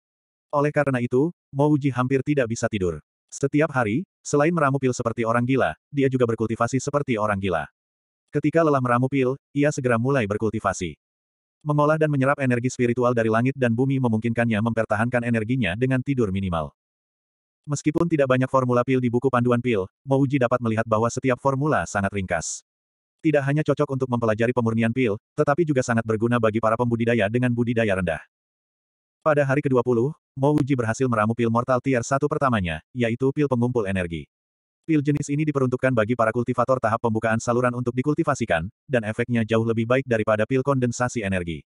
Oleh karena itu, Mo Wuji hampir tidak bisa tidur. Setiap hari, selain meramu pil seperti orang gila, dia juga berkultivasi seperti orang gila. Ketika lelah meramu pil, ia segera mulai berkultivasi. Mengolah dan menyerap energi spiritual dari langit dan bumi memungkinkannya mempertahankan energinya dengan tidur minimal. Meskipun tidak banyak formula pil di buku panduan pil, Mouji dapat melihat bahwa setiap formula sangat ringkas. Tidak hanya cocok untuk mempelajari pemurnian pil, tetapi juga sangat berguna bagi para pembudidaya dengan budidaya rendah. Pada hari ke-20, Mo Uji berhasil meramu pil mortal tier 1 pertamanya, yaitu pil pengumpul energi. Pil jenis ini diperuntukkan bagi para kultivator tahap pembukaan saluran untuk dikultivasikan, dan efeknya jauh lebih baik daripada pil kondensasi energi.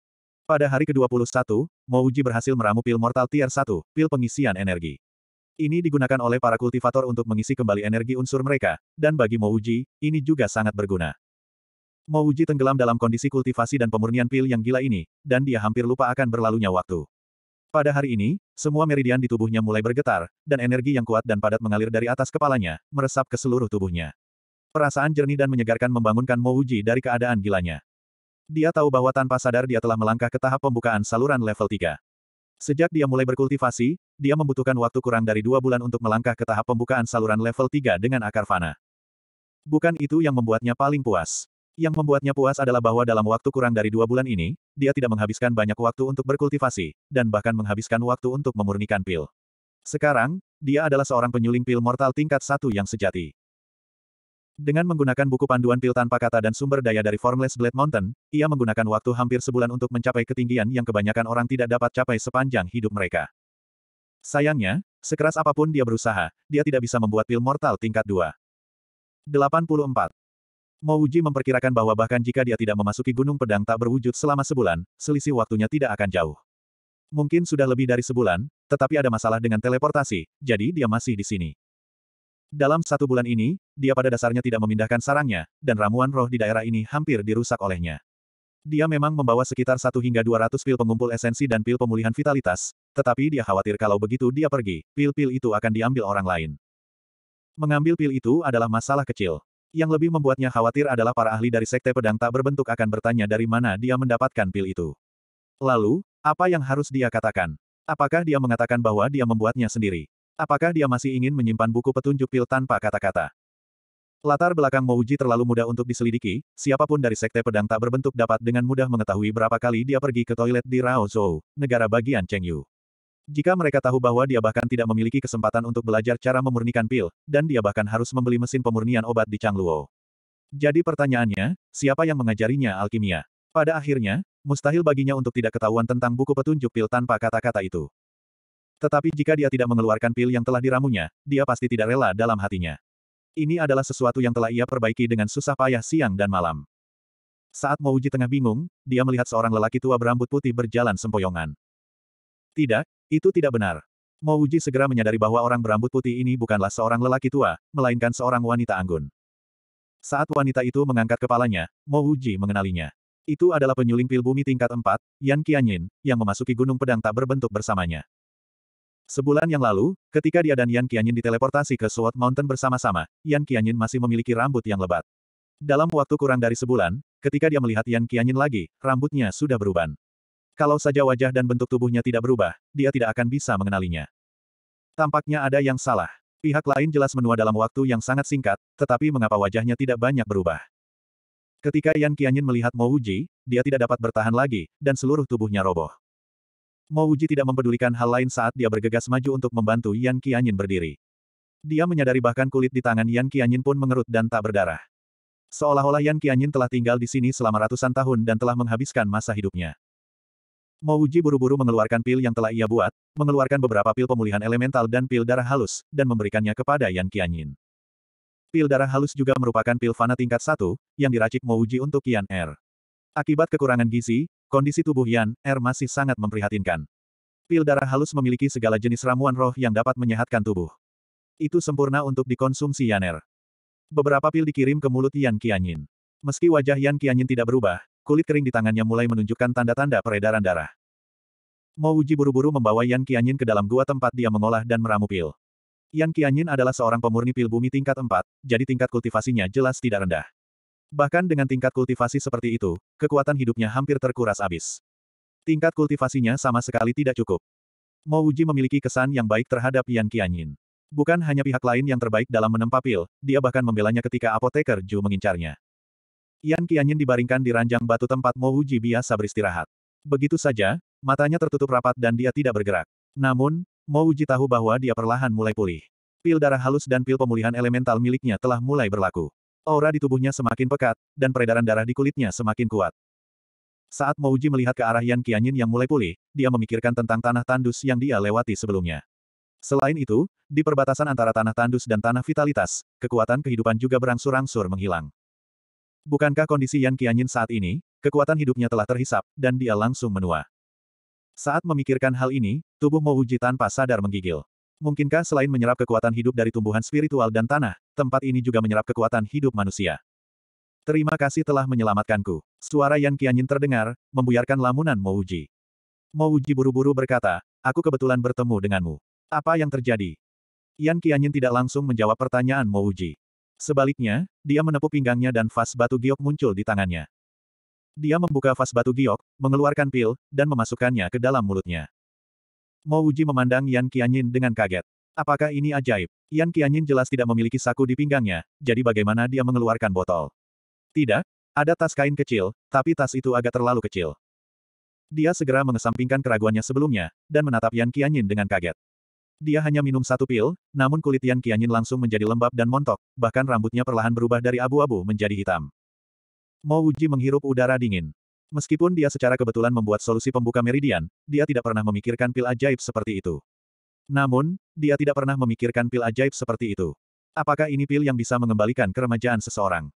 Pada hari ke-21, Mo Uji berhasil meramu pil mortal tier 1, pil pengisian energi. Ini digunakan oleh para kultivator untuk mengisi kembali energi unsur mereka, dan bagi Mo Uji, ini juga sangat berguna. Mo Uji tenggelam dalam kondisi kultivasi dan pemurnian pil yang gila ini, dan dia hampir lupa akan berlalunya waktu. Pada hari ini, semua meridian di tubuhnya mulai bergetar, dan energi yang kuat dan padat mengalir dari atas kepalanya, meresap ke seluruh tubuhnya. Perasaan jernih dan menyegarkan membangunkan Mo Uji dari keadaan gilanya. Dia tahu bahwa tanpa sadar dia telah melangkah ke tahap pembukaan saluran level 3. Sejak dia mulai berkultivasi, dia membutuhkan waktu kurang dari dua bulan untuk melangkah ke tahap pembukaan saluran level 3 dengan akar fana. Bukan itu yang membuatnya paling puas. Yang membuatnya puas adalah bahwa dalam waktu kurang dari dua bulan ini, dia tidak menghabiskan banyak waktu untuk berkultivasi, dan bahkan menghabiskan waktu untuk memurnikan pil. Sekarang, dia adalah seorang penyuling pil mortal tingkat satu yang sejati. Dengan menggunakan buku panduan pil tanpa kata dan sumber daya dari Formless Blade Mountain, ia menggunakan waktu hampir sebulan untuk mencapai ketinggian yang kebanyakan orang tidak dapat capai sepanjang hidup mereka. Sayangnya, sekeras apapun dia berusaha, dia tidak bisa membuat pil mortal tingkat 2. 84. Mo memperkirakan bahwa bahkan jika dia tidak memasuki gunung pedang tak berwujud selama sebulan, selisih waktunya tidak akan jauh. Mungkin sudah lebih dari sebulan, tetapi ada masalah dengan teleportasi, jadi dia masih di sini. Dalam satu bulan ini, dia pada dasarnya tidak memindahkan sarangnya, dan ramuan roh di daerah ini hampir dirusak olehnya. Dia memang membawa sekitar 1 hingga 200 pil pengumpul esensi dan pil pemulihan vitalitas, tetapi dia khawatir kalau begitu dia pergi, pil-pil itu akan diambil orang lain. Mengambil pil itu adalah masalah kecil. Yang lebih membuatnya khawatir adalah para ahli dari Sekte Pedang tak berbentuk akan bertanya dari mana dia mendapatkan pil itu. Lalu, apa yang harus dia katakan? Apakah dia mengatakan bahwa dia membuatnya sendiri? Apakah dia masih ingin menyimpan buku petunjuk pil tanpa kata-kata? Latar belakang Mouji terlalu mudah untuk diselidiki, siapapun dari Sekte Pedang tak berbentuk dapat dengan mudah mengetahui berapa kali dia pergi ke toilet di Rao Zhou, negara bagian Cheng Yu. Jika mereka tahu bahwa dia bahkan tidak memiliki kesempatan untuk belajar cara memurnikan pil, dan dia bahkan harus membeli mesin pemurnian obat di Changluo. Jadi pertanyaannya, siapa yang mengajarinya alkimia? Pada akhirnya, mustahil baginya untuk tidak ketahuan tentang buku petunjuk pil tanpa kata-kata itu. Tetapi jika dia tidak mengeluarkan pil yang telah diramunya, dia pasti tidak rela dalam hatinya. Ini adalah sesuatu yang telah ia perbaiki dengan susah payah siang dan malam. Saat Mouji tengah bingung, dia melihat seorang lelaki tua berambut putih berjalan sempoyongan. Tidak, itu tidak benar. Mo Uji segera menyadari bahwa orang berambut putih ini bukanlah seorang lelaki tua, melainkan seorang wanita anggun. Saat wanita itu mengangkat kepalanya, Mo Uji mengenalinya. Itu adalah penyuling pil bumi tingkat 4, Yan Qianyin, yang memasuki gunung pedang tak berbentuk bersamanya. Sebulan yang lalu, ketika dia dan Yan Qianyin diteleportasi ke Sword Mountain bersama-sama, Yan Qianyin masih memiliki rambut yang lebat. Dalam waktu kurang dari sebulan, ketika dia melihat Yan Qianyin lagi, rambutnya sudah beruban. Kalau saja wajah dan bentuk tubuhnya tidak berubah, dia tidak akan bisa mengenalinya. Tampaknya ada yang salah. Pihak lain jelas menua dalam waktu yang sangat singkat, tetapi mengapa wajahnya tidak banyak berubah? Ketika Yan Qianyin melihat Mo Wuji, dia tidak dapat bertahan lagi, dan seluruh tubuhnya roboh. Mo Wuji tidak mempedulikan hal lain saat dia bergegas maju untuk membantu Yan Qianyin berdiri. Dia menyadari bahkan kulit di tangan Yan Qianyin pun mengerut dan tak berdarah. Seolah-olah Yan Qianyin telah tinggal di sini selama ratusan tahun dan telah menghabiskan masa hidupnya. Mouji buru-buru mengeluarkan pil yang telah ia buat, mengeluarkan beberapa pil pemulihan elemental dan pil darah halus, dan memberikannya kepada Yan Qianyin. Pil darah halus juga merupakan pil fana tingkat satu yang diracik Mouji untuk Yan Er. Akibat kekurangan gizi, kondisi tubuh Yan Er masih sangat memprihatinkan. Pil darah halus memiliki segala jenis ramuan roh yang dapat menyehatkan tubuh. Itu sempurna untuk dikonsumsi Yan Er. Beberapa pil dikirim ke mulut Yan Qianyin. Meski wajah Yan Qianyin tidak berubah, kulit kering di tangannya mulai menunjukkan tanda-tanda peredaran darah. Mo Uji buru-buru membawa Yan Qianyin ke dalam gua tempat dia mengolah dan meramu pil. Yan Qianyin adalah seorang pemurni pil bumi tingkat 4, jadi tingkat kultivasinya jelas tidak rendah. Bahkan dengan tingkat kultivasi seperti itu, kekuatan hidupnya hampir terkuras habis. Tingkat kultivasinya sama sekali tidak cukup. Mo Uji memiliki kesan yang baik terhadap Yan Qianyin. Bukan hanya pihak lain yang terbaik dalam menempa pil, dia bahkan membelanya ketika apoteker Ju mengincarnya. Yan Qianyin dibaringkan di ranjang batu tempat Mo Wuji biasa beristirahat. Begitu saja, matanya tertutup rapat dan dia tidak bergerak. Namun, Mo Wuji tahu bahwa dia perlahan mulai pulih. Pil darah halus dan pil pemulihan elemental miliknya telah mulai berlaku. Aura di tubuhnya semakin pekat, dan peredaran darah di kulitnya semakin kuat. Saat Mo Wuji melihat ke arah Yan Qianyin yang mulai pulih, dia memikirkan tentang tanah tandus yang dia lewati sebelumnya. Selain itu, di perbatasan antara tanah tandus dan tanah vitalitas, kekuatan kehidupan juga berangsur-angsur menghilang. Bukankah kondisi Yan Qianyin saat ini, kekuatan hidupnya telah terhisap, dan dia langsung menua. Saat memikirkan hal ini, tubuh Mo Uji tanpa sadar menggigil. Mungkinkah selain menyerap kekuatan hidup dari tumbuhan spiritual dan tanah, tempat ini juga menyerap kekuatan hidup manusia? Terima kasih telah menyelamatkanku. Suara Yan Qianyin terdengar, membuyarkan lamunan Mo Uji. Mo Uji buru-buru berkata, aku kebetulan bertemu denganmu. Apa yang terjadi? Yan Qianyin tidak langsung menjawab pertanyaan Mo Uji. Sebaliknya, dia menepuk pinggangnya dan vas batu giok muncul di tangannya. Dia membuka vas batu giok, mengeluarkan pil, dan memasukkannya ke dalam mulutnya. Mo Uji memandang Yan Qianyin dengan kaget. Apakah ini ajaib? Yan Qianyin jelas tidak memiliki saku di pinggangnya, jadi bagaimana dia mengeluarkan botol? Tidak, ada tas kain kecil, tapi tas itu agak terlalu kecil. Dia segera mengesampingkan keraguannya sebelumnya, dan menatap Yan Qianyin dengan kaget. Dia hanya minum satu pil, namun kulit Yan Qianyin langsung menjadi lembab dan montok, bahkan rambutnya perlahan berubah dari abu-abu menjadi hitam. Mo Wuji menghirup udara dingin. Meskipun dia secara kebetulan membuat solusi pembuka meridian, dia tidak pernah memikirkan pil ajaib seperti itu. Namun, dia tidak pernah memikirkan pil ajaib seperti itu. Apakah ini pil yang bisa mengembalikan keremajaan seseorang?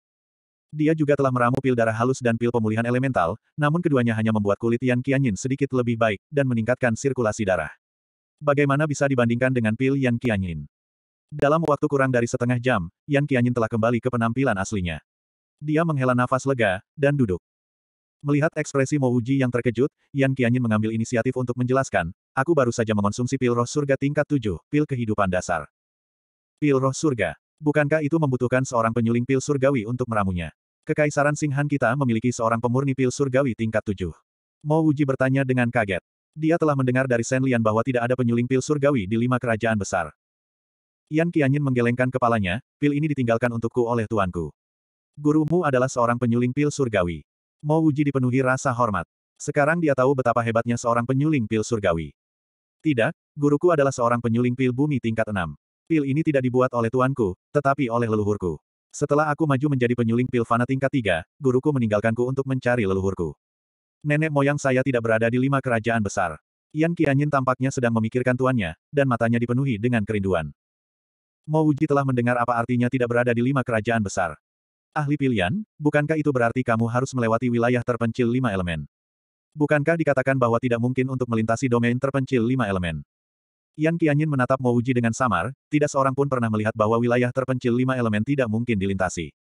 Dia juga telah meramu pil darah halus dan pil pemulihan elemental, namun keduanya hanya membuat kulit Yan Qianyin sedikit lebih baik, dan meningkatkan sirkulasi darah. Bagaimana bisa dibandingkan dengan Pil Yan Qianyin? Dalam waktu kurang dari setengah jam, Yan Qianyin telah kembali ke penampilan aslinya. Dia menghela nafas lega, dan duduk. Melihat ekspresi Mo Uji yang terkejut, Yan Qianyin mengambil inisiatif untuk menjelaskan, aku baru saja mengonsumsi pil roh surga tingkat 7, pil kehidupan dasar. Pil roh surga. Bukankah itu membutuhkan seorang penyuling pil surgawi untuk meramunya? Kekaisaran Singhan kita memiliki seorang pemurni pil surgawi tingkat 7. Mo Uji bertanya dengan kaget. Dia telah mendengar dari Shen Lian bahwa tidak ada penyuling pil surgawi di lima kerajaan besar. Yan Qianyin menggelengkan kepalanya, pil ini ditinggalkan untukku oleh tuanku. Gurumu adalah seorang penyuling pil surgawi. Mo Wuji dipenuhi rasa hormat. Sekarang dia tahu betapa hebatnya seorang penyuling pil surgawi. Tidak, guruku adalah seorang penyuling pil bumi tingkat enam. Pil ini tidak dibuat oleh tuanku, tetapi oleh leluhurku. Setelah aku maju menjadi penyuling pil fana tingkat tiga, guruku meninggalkanku untuk mencari leluhurku. Nenek moyang saya tidak berada di lima kerajaan besar. Yan Qianyin tampaknya sedang memikirkan tuannya, dan matanya dipenuhi dengan kerinduan. Mo Wuji telah mendengar apa artinya tidak berada di lima kerajaan besar. Ahli pilihan, bukankah itu berarti kamu harus melewati wilayah terpencil lima elemen? Bukankah dikatakan bahwa tidak mungkin untuk melintasi domain terpencil lima elemen? Yan Qianyin menatap Mo Wuji dengan samar, tidak seorang pun pernah melihat bahwa wilayah terpencil lima elemen tidak mungkin dilintasi.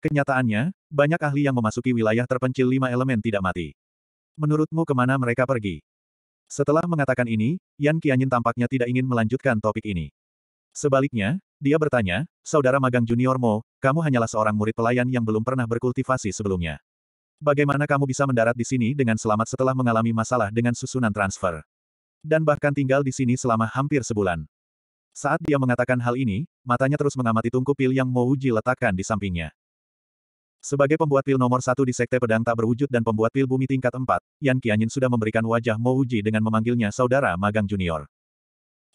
Kenyataannya, banyak ahli yang memasuki wilayah terpencil lima elemen tidak mati. Menurutmu kemana mereka pergi? Setelah mengatakan ini, Yan Qianyin tampaknya tidak ingin melanjutkan topik ini. Sebaliknya, dia bertanya, Saudara magang junior Mo, kamu hanyalah seorang murid pelayan yang belum pernah berkultivasi sebelumnya. Bagaimana kamu bisa mendarat di sini dengan selamat setelah mengalami masalah dengan susunan transfer? Dan bahkan tinggal di sini selama hampir sebulan. Saat dia mengatakan hal ini, matanya terus mengamati tungku pil yang Mo Uji letakkan di sampingnya. Sebagai pembuat pil nomor satu di Sekte Pedang Tak Berwujud dan pembuat pil bumi tingkat empat, Yan Qianyin sudah memberikan wajah Mo Uji dengan memanggilnya saudara magang junior.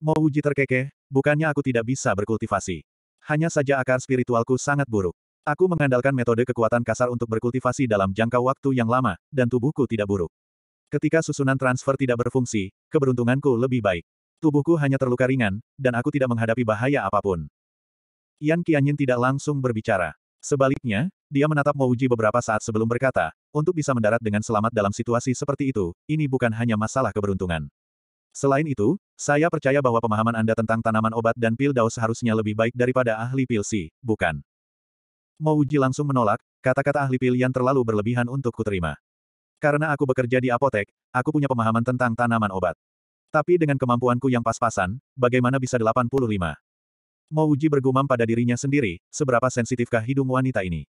Mo Uji terkekeh, bukannya aku tidak bisa berkultivasi. Hanya saja akar spiritualku sangat buruk. Aku mengandalkan metode kekuatan kasar untuk berkultivasi dalam jangka waktu yang lama, dan tubuhku tidak buruk. Ketika susunan transfer tidak berfungsi, keberuntunganku lebih baik. Tubuhku hanya terluka ringan, dan aku tidak menghadapi bahaya apapun. Yan Qianyin tidak langsung berbicara. Sebaliknya, dia menatap Mouji beberapa saat sebelum berkata, untuk bisa mendarat dengan selamat dalam situasi seperti itu, ini bukan hanya masalah keberuntungan. Selain itu, saya percaya bahwa pemahaman Anda tentang tanaman obat dan pil daus seharusnya lebih baik daripada ahli pil si, bukan? Mouji langsung menolak, kata-kata ahli pil yang terlalu berlebihan untuk kuterima. Karena aku bekerja di apotek, aku punya pemahaman tentang tanaman obat. Tapi dengan kemampuanku yang pas-pasan, bagaimana bisa 85? Mouji bergumam pada dirinya sendiri, seberapa sensitifkah hidung wanita ini?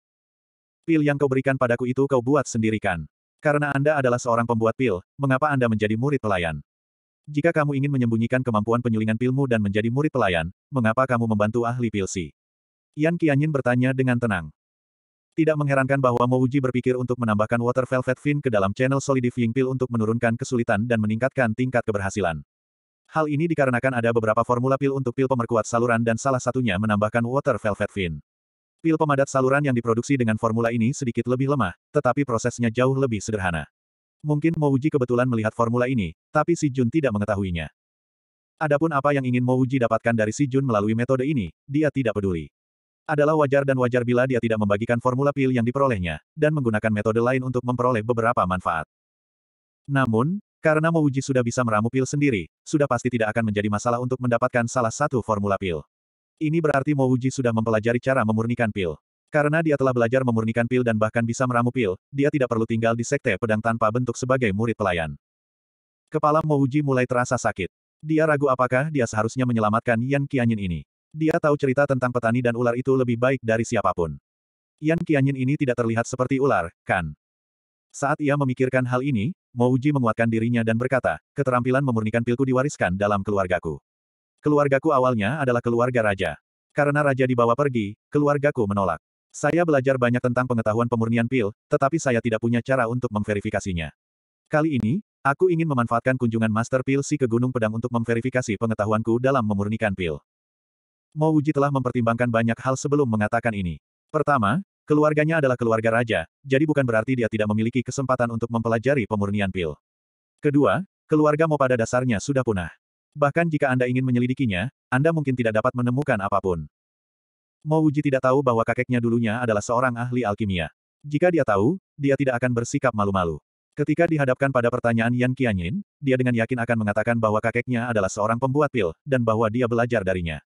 Pil yang kau berikan padaku itu kau buat sendirikan. Karena Anda adalah seorang pembuat pil, mengapa Anda menjadi murid pelayan? Jika kamu ingin menyembunyikan kemampuan penyulingan pilmu dan menjadi murid pelayan, mengapa kamu membantu ahli pilsi? Yan Qianyin bertanya dengan tenang. Tidak mengherankan bahwa Mo Uji berpikir untuk menambahkan Water Velvet Fin ke dalam channel Solidifying Pill untuk menurunkan kesulitan dan meningkatkan tingkat keberhasilan. Hal ini dikarenakan ada beberapa formula pil untuk pil pemerkuat saluran dan salah satunya menambahkan Water Velvet Fin. Pil pemadat saluran yang diproduksi dengan formula ini sedikit lebih lemah, tetapi prosesnya jauh lebih sederhana. Mungkin Mouji kebetulan melihat formula ini, tapi Si Jun tidak mengetahuinya. Adapun apa yang ingin Mouji dapatkan dari Si Jun melalui metode ini, dia tidak peduli. Adalah wajar dan wajar bila dia tidak membagikan formula pil yang diperolehnya, dan menggunakan metode lain untuk memperoleh beberapa manfaat. Namun, karena Mouji sudah bisa meramu pil sendiri, sudah pasti tidak akan menjadi masalah untuk mendapatkan salah satu formula pil. Ini berarti Mo Wuji sudah mempelajari cara memurnikan pil. Karena dia telah belajar memurnikan pil dan bahkan bisa meramu pil, dia tidak perlu tinggal di sekte pedang tanpa bentuk sebagai murid pelayan. Kepala Mo Wuji mulai terasa sakit. Dia ragu apakah dia seharusnya menyelamatkan Yan Qianyin ini. Dia tahu cerita tentang petani dan ular itu lebih baik dari siapapun. Yan Qianyin ini tidak terlihat seperti ular, kan? Saat ia memikirkan hal ini, Mouji menguatkan dirinya dan berkata, keterampilan memurnikan pilku diwariskan dalam keluargaku. Keluargaku awalnya adalah keluarga raja. Karena raja dibawa pergi, keluargaku menolak. Saya belajar banyak tentang pengetahuan pemurnian pil, tetapi saya tidak punya cara untuk memverifikasinya. Kali ini, aku ingin memanfaatkan kunjungan Master Pil Si ke Gunung Pedang untuk memverifikasi pengetahuanku dalam memurnikan pil. Mo Uji telah mempertimbangkan banyak hal sebelum mengatakan ini. Pertama, keluarganya adalah keluarga raja, jadi bukan berarti dia tidak memiliki kesempatan untuk mempelajari pemurnian pil. Kedua, keluarga Mo pada dasarnya sudah punah. Bahkan jika Anda ingin menyelidikinya, Anda mungkin tidak dapat menemukan apapun. Mouji tidak tahu bahwa kakeknya dulunya adalah seorang ahli alkimia. Jika dia tahu, dia tidak akan bersikap malu-malu. Ketika dihadapkan pada pertanyaan Yan Qianyin, dia dengan yakin akan mengatakan bahwa kakeknya adalah seorang pembuat pil, dan bahwa dia belajar darinya.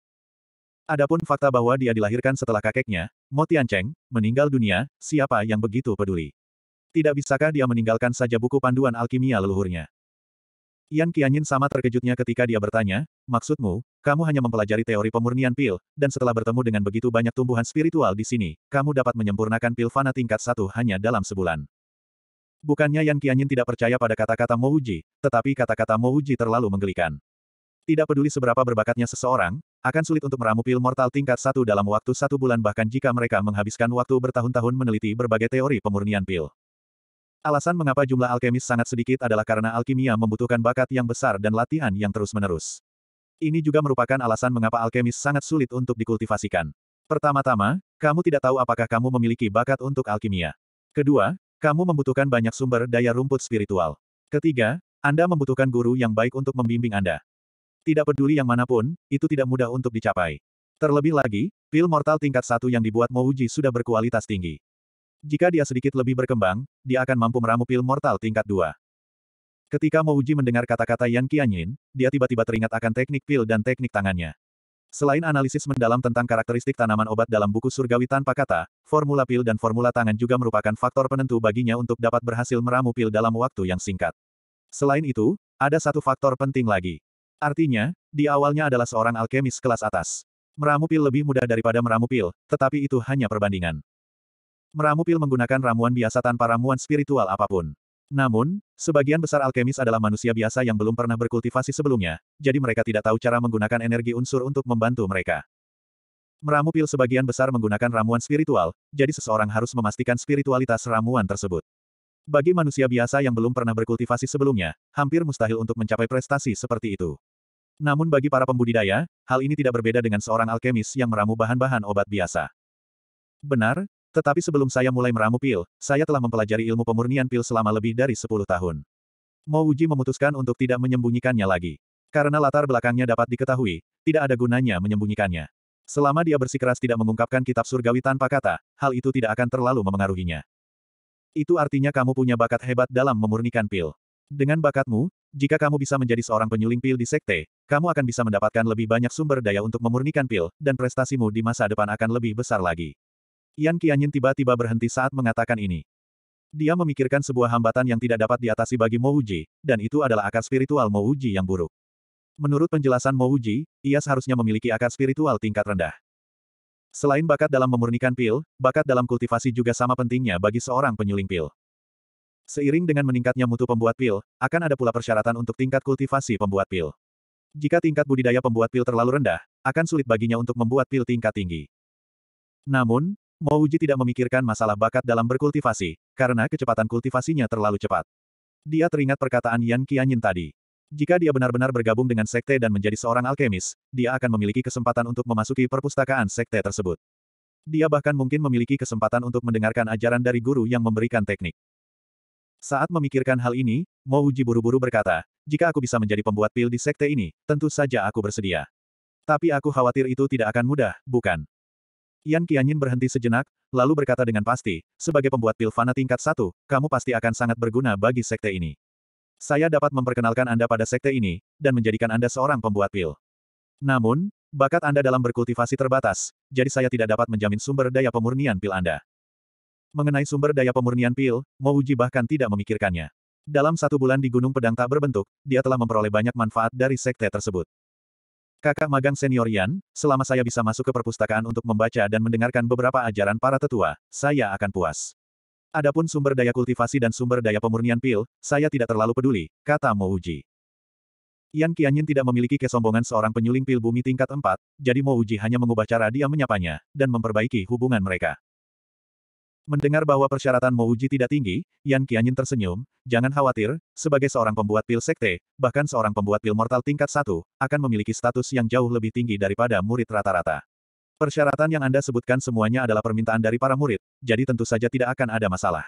Adapun fakta bahwa dia dilahirkan setelah kakeknya, Mo Tiancheng, meninggal dunia, siapa yang begitu peduli? Tidak bisakah dia meninggalkan saja buku panduan alkimia leluhurnya? Yan Qianyin sama terkejutnya ketika dia bertanya, maksudmu, kamu hanya mempelajari teori pemurnian pil, dan setelah bertemu dengan begitu banyak tumbuhan spiritual di sini, kamu dapat menyempurnakan pil fana tingkat satu hanya dalam sebulan. Bukannya Yan Qianyin tidak percaya pada kata-kata Mouji, tetapi kata-kata Mouji terlalu menggelikan. Tidak peduli seberapa berbakatnya seseorang, akan sulit untuk meramu pil mortal tingkat satu dalam waktu satu bulan bahkan jika mereka menghabiskan waktu bertahun-tahun meneliti berbagai teori pemurnian pil. Alasan mengapa jumlah alkemis sangat sedikit adalah karena alkimia membutuhkan bakat yang besar dan latihan yang terus-menerus. Ini juga merupakan alasan mengapa alkemis sangat sulit untuk dikultivasikan. Pertama-tama, kamu tidak tahu apakah kamu memiliki bakat untuk alkimia. Kedua, kamu membutuhkan banyak sumber daya rumput spiritual. Ketiga, Anda membutuhkan guru yang baik untuk membimbing Anda. Tidak peduli yang manapun, itu tidak mudah untuk dicapai. Terlebih lagi, pil mortal tingkat satu yang dibuat Mouji sudah berkualitas tinggi. Jika dia sedikit lebih berkembang, dia akan mampu meramu pil mortal tingkat 2. Ketika Uji mendengar kata-kata Yan Qianyin, dia tiba-tiba teringat akan teknik pil dan teknik tangannya. Selain analisis mendalam tentang karakteristik tanaman obat dalam buku surgawi tanpa kata, formula pil dan formula tangan juga merupakan faktor penentu baginya untuk dapat berhasil meramu pil dalam waktu yang singkat. Selain itu, ada satu faktor penting lagi. Artinya, di awalnya adalah seorang alkemis kelas atas. Meramu pil lebih mudah daripada meramu pil, tetapi itu hanya perbandingan. Meramu pil menggunakan ramuan biasa tanpa ramuan spiritual apapun. Namun, sebagian besar alkemis adalah manusia biasa yang belum pernah berkultivasi sebelumnya, jadi mereka tidak tahu cara menggunakan energi unsur untuk membantu mereka. Meramu pil sebagian besar menggunakan ramuan spiritual, jadi seseorang harus memastikan spiritualitas ramuan tersebut. Bagi manusia biasa yang belum pernah berkultivasi sebelumnya, hampir mustahil untuk mencapai prestasi seperti itu. Namun bagi para pembudidaya, hal ini tidak berbeda dengan seorang alkemis yang meramu bahan-bahan obat biasa. Benar, tetapi sebelum saya mulai meramu pil, saya telah mempelajari ilmu pemurnian pil selama lebih dari 10 tahun. Mo Uji memutuskan untuk tidak menyembunyikannya lagi. Karena latar belakangnya dapat diketahui, tidak ada gunanya menyembunyikannya. Selama dia bersikeras tidak mengungkapkan kitab surgawi tanpa kata, hal itu tidak akan terlalu memengaruhinya. Itu artinya kamu punya bakat hebat dalam memurnikan pil. Dengan bakatmu, jika kamu bisa menjadi seorang penyuling pil di sekte, kamu akan bisa mendapatkan lebih banyak sumber daya untuk memurnikan pil, dan prestasimu di masa depan akan lebih besar lagi. Yan Qianyin tiba-tiba berhenti saat mengatakan ini. Dia memikirkan sebuah hambatan yang tidak dapat diatasi bagi Mo Uji, dan itu adalah akar spiritual Mo Uji yang buruk. Menurut penjelasan Mo Uji, ia seharusnya memiliki akar spiritual tingkat rendah. Selain bakat dalam memurnikan pil, bakat dalam kultivasi juga sama pentingnya bagi seorang penyuling pil. Seiring dengan meningkatnya mutu pembuat pil, akan ada pula persyaratan untuk tingkat kultivasi pembuat pil. Jika tingkat budidaya pembuat pil terlalu rendah, akan sulit baginya untuk membuat pil tingkat tinggi. Namun, Mouji tidak memikirkan masalah bakat dalam berkultivasi, karena kecepatan kultivasinya terlalu cepat. Dia teringat perkataan Yan Qianyin tadi. Jika dia benar-benar bergabung dengan sekte dan menjadi seorang alkemis, dia akan memiliki kesempatan untuk memasuki perpustakaan sekte tersebut. Dia bahkan mungkin memiliki kesempatan untuk mendengarkan ajaran dari guru yang memberikan teknik. Saat memikirkan hal ini, Mo Uji buru-buru berkata, jika aku bisa menjadi pembuat pil di sekte ini, tentu saja aku bersedia. Tapi aku khawatir itu tidak akan mudah, bukan? Yan Qianyin berhenti sejenak, lalu berkata dengan pasti, sebagai pembuat pil fana tingkat satu, kamu pasti akan sangat berguna bagi sekte ini. Saya dapat memperkenalkan Anda pada sekte ini, dan menjadikan Anda seorang pembuat pil. Namun, bakat Anda dalam berkultivasi terbatas, jadi saya tidak dapat menjamin sumber daya pemurnian pil Anda. Mengenai sumber daya pemurnian pil, uji bahkan tidak memikirkannya. Dalam satu bulan di Gunung Pedang Tak Berbentuk, dia telah memperoleh banyak manfaat dari sekte tersebut. Kakak magang senior Yan, selama saya bisa masuk ke perpustakaan untuk membaca dan mendengarkan beberapa ajaran para tetua, saya akan puas. Adapun sumber daya kultivasi dan sumber daya pemurnian pil, saya tidak terlalu peduli, kata Mo Uji. Yan Qianyin tidak memiliki kesombongan seorang penyuling pil bumi tingkat 4, jadi Mo Uji hanya mengubah cara dia menyapanya, dan memperbaiki hubungan mereka. Mendengar bahwa persyaratan Mouji tidak tinggi, Yan Qianyin tersenyum, jangan khawatir, sebagai seorang pembuat pil sekte, bahkan seorang pembuat pil mortal tingkat satu akan memiliki status yang jauh lebih tinggi daripada murid rata-rata. Persyaratan yang Anda sebutkan semuanya adalah permintaan dari para murid, jadi tentu saja tidak akan ada masalah.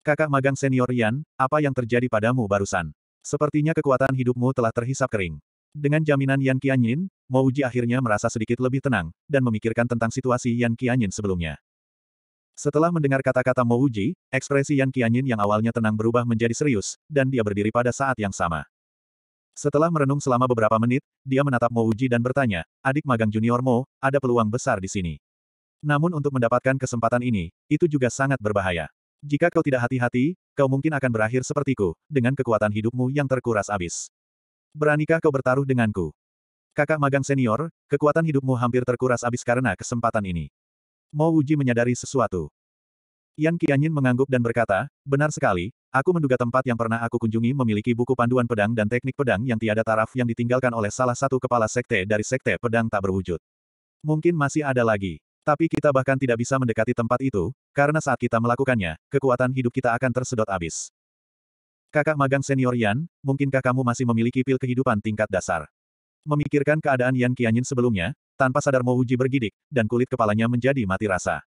Kakak magang senior Yan, apa yang terjadi padamu barusan? Sepertinya kekuatan hidupmu telah terhisap kering. Dengan jaminan Yan Qianyin, Mouji akhirnya merasa sedikit lebih tenang, dan memikirkan tentang situasi Yan Qianyin sebelumnya. Setelah mendengar kata-kata Mo Uji, ekspresi Yan Qianyin yang awalnya tenang berubah menjadi serius, dan dia berdiri pada saat yang sama. Setelah merenung selama beberapa menit, dia menatap Mo Uji dan bertanya, adik magang junior Mo, ada peluang besar di sini. Namun untuk mendapatkan kesempatan ini, itu juga sangat berbahaya. Jika kau tidak hati-hati, kau mungkin akan berakhir sepertiku, dengan kekuatan hidupmu yang terkuras abis. Beranikah kau bertaruh denganku? Kakak magang senior, kekuatan hidupmu hampir terkuras abis karena kesempatan ini. Mo Wuji menyadari sesuatu. Yan Qianyin mengangguk dan berkata, benar sekali, aku menduga tempat yang pernah aku kunjungi memiliki buku panduan pedang dan teknik pedang yang tiada taraf yang ditinggalkan oleh salah satu kepala sekte dari sekte pedang tak berwujud. Mungkin masih ada lagi. Tapi kita bahkan tidak bisa mendekati tempat itu, karena saat kita melakukannya, kekuatan hidup kita akan tersedot abis. Kakak magang senior Yan, mungkinkah kamu masih memiliki pil kehidupan tingkat dasar? Memikirkan keadaan Yan Qianyin sebelumnya, tanpa sadar Mo Wuji bergidik, dan kulit kepalanya menjadi mati rasa.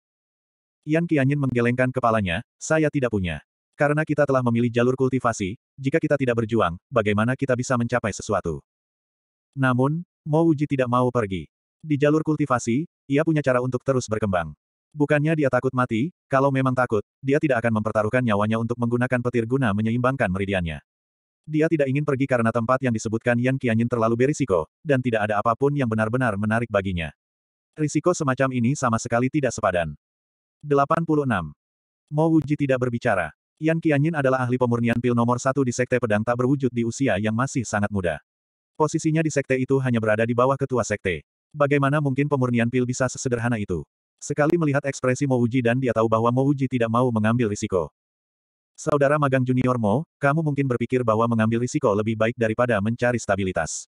Yan Qianyin menggelengkan kepalanya, saya tidak punya. Karena kita telah memilih jalur kultivasi, jika kita tidak berjuang, bagaimana kita bisa mencapai sesuatu? Namun, Mo Wuji tidak mau pergi. Di jalur kultivasi, ia punya cara untuk terus berkembang. Bukannya dia takut mati, kalau memang takut, dia tidak akan mempertaruhkan nyawanya untuk menggunakan petir guna menyeimbangkan meridiannya. Dia tidak ingin pergi karena tempat yang disebutkan Yan Qianyin terlalu berisiko, dan tidak ada apapun yang benar-benar menarik baginya. Risiko semacam ini sama sekali tidak sepadan. 86. Mo Wuji tidak berbicara. Yan Qianyin adalah ahli pemurnian pil nomor satu di Sekte Pedang tak berwujud di usia yang masih sangat muda. Posisinya di Sekte itu hanya berada di bawah ketua Sekte. Bagaimana mungkin pemurnian pil bisa sesederhana itu? Sekali melihat ekspresi Mo Wuji dan dia tahu bahwa Mo Wuji tidak mau mengambil risiko. Saudara magang junior Mo, kamu mungkin berpikir bahwa mengambil risiko lebih baik daripada mencari stabilitas.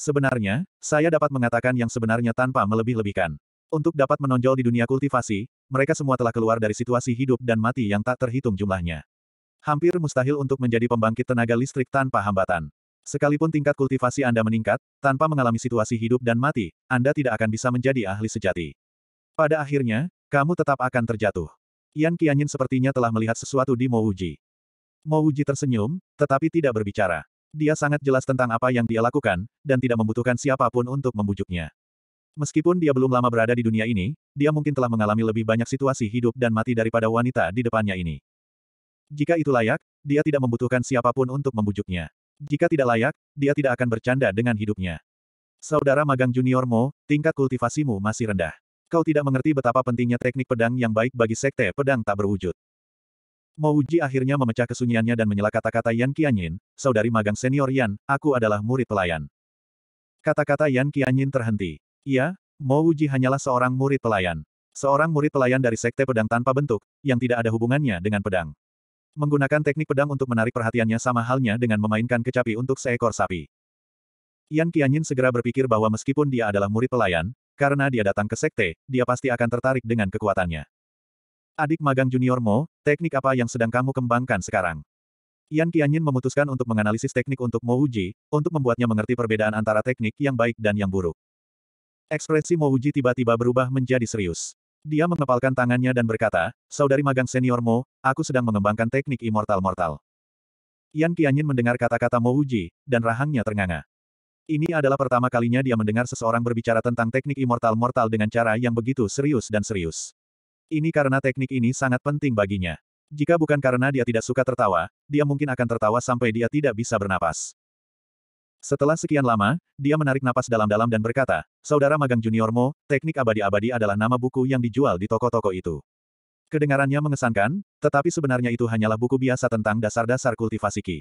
Sebenarnya, saya dapat mengatakan yang sebenarnya tanpa melebih-lebihkan. Untuk dapat menonjol di dunia kultivasi, mereka semua telah keluar dari situasi hidup dan mati yang tak terhitung jumlahnya. Hampir mustahil untuk menjadi pembangkit tenaga listrik tanpa hambatan. Sekalipun tingkat kultivasi Anda meningkat, tanpa mengalami situasi hidup dan mati, Anda tidak akan bisa menjadi ahli sejati. Pada akhirnya, kamu tetap akan terjatuh. Yan Qianyin sepertinya telah melihat sesuatu di Mo Wuji. Mo Wuji tersenyum, tetapi tidak berbicara. Dia sangat jelas tentang apa yang dia lakukan, dan tidak membutuhkan siapapun untuk membujuknya. Meskipun dia belum lama berada di dunia ini, dia mungkin telah mengalami lebih banyak situasi hidup dan mati daripada wanita di depannya ini. Jika itu layak, dia tidak membutuhkan siapapun untuk membujuknya. Jika tidak layak, dia tidak akan bercanda dengan hidupnya. Saudara magang junior Mo, tingkat kultivasimu masih rendah. Kau tidak mengerti betapa pentingnya teknik pedang yang baik bagi sekte pedang tak berwujud. Mouji akhirnya memecah kesunyiannya dan menyela kata-kata Yan Qianyin, saudari magang senior Yan, aku adalah murid pelayan. Kata-kata Yan Qianyin terhenti. Iya, Mouji hanyalah seorang murid pelayan. Seorang murid pelayan dari sekte pedang tanpa bentuk, yang tidak ada hubungannya dengan pedang. Menggunakan teknik pedang untuk menarik perhatiannya sama halnya dengan memainkan kecapi untuk seekor sapi. Yan Qianyin segera berpikir bahwa meskipun dia adalah murid pelayan, karena dia datang ke sekte, dia pasti akan tertarik dengan kekuatannya. Adik magang junior Mo, teknik apa yang sedang kamu kembangkan sekarang? Yan Qianyin memutuskan untuk menganalisis teknik untuk Mo Uji, untuk membuatnya mengerti perbedaan antara teknik yang baik dan yang buruk. Ekspresi Mo Uji tiba-tiba berubah menjadi serius. Dia mengepalkan tangannya dan berkata, Saudari magang senior Mo, aku sedang mengembangkan teknik immortal mortal. Yan Qianyin mendengar kata-kata Mo Uji, dan rahangnya ternganga. Ini adalah pertama kalinya dia mendengar seseorang berbicara tentang teknik immortal-mortal dengan cara yang begitu serius dan serius. Ini karena teknik ini sangat penting baginya. Jika bukan karena dia tidak suka tertawa, dia mungkin akan tertawa sampai dia tidak bisa bernapas. Setelah sekian lama, dia menarik napas dalam-dalam dan berkata, Saudara magang junior Mo, teknik abadi-abadi adalah nama buku yang dijual di toko-toko itu. Kedengarannya mengesankan, tetapi sebenarnya itu hanyalah buku biasa tentang dasar-dasar kultivasi Ki.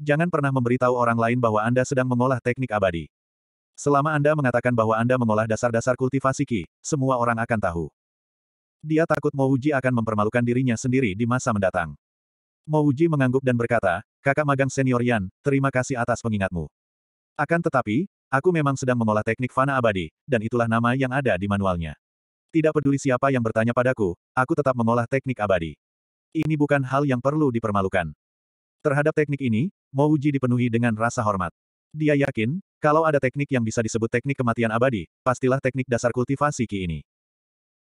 Jangan pernah memberitahu orang lain bahwa Anda sedang mengolah teknik abadi. Selama Anda mengatakan bahwa Anda mengolah dasar-dasar kultivasi Ki, semua orang akan tahu. Dia takut Mouji akan mempermalukan dirinya sendiri di masa mendatang. Mouji mengangguk dan berkata, kakak magang senior Yan, terima kasih atas pengingatmu. Akan tetapi, aku memang sedang mengolah teknik fana abadi, dan itulah nama yang ada di manualnya. Tidak peduli siapa yang bertanya padaku, aku tetap mengolah teknik abadi. Ini bukan hal yang perlu dipermalukan. Terhadap teknik ini, Mo Uji dipenuhi dengan rasa hormat. Dia yakin, kalau ada teknik yang bisa disebut teknik kematian abadi, pastilah teknik dasar kultivasi Ki ini.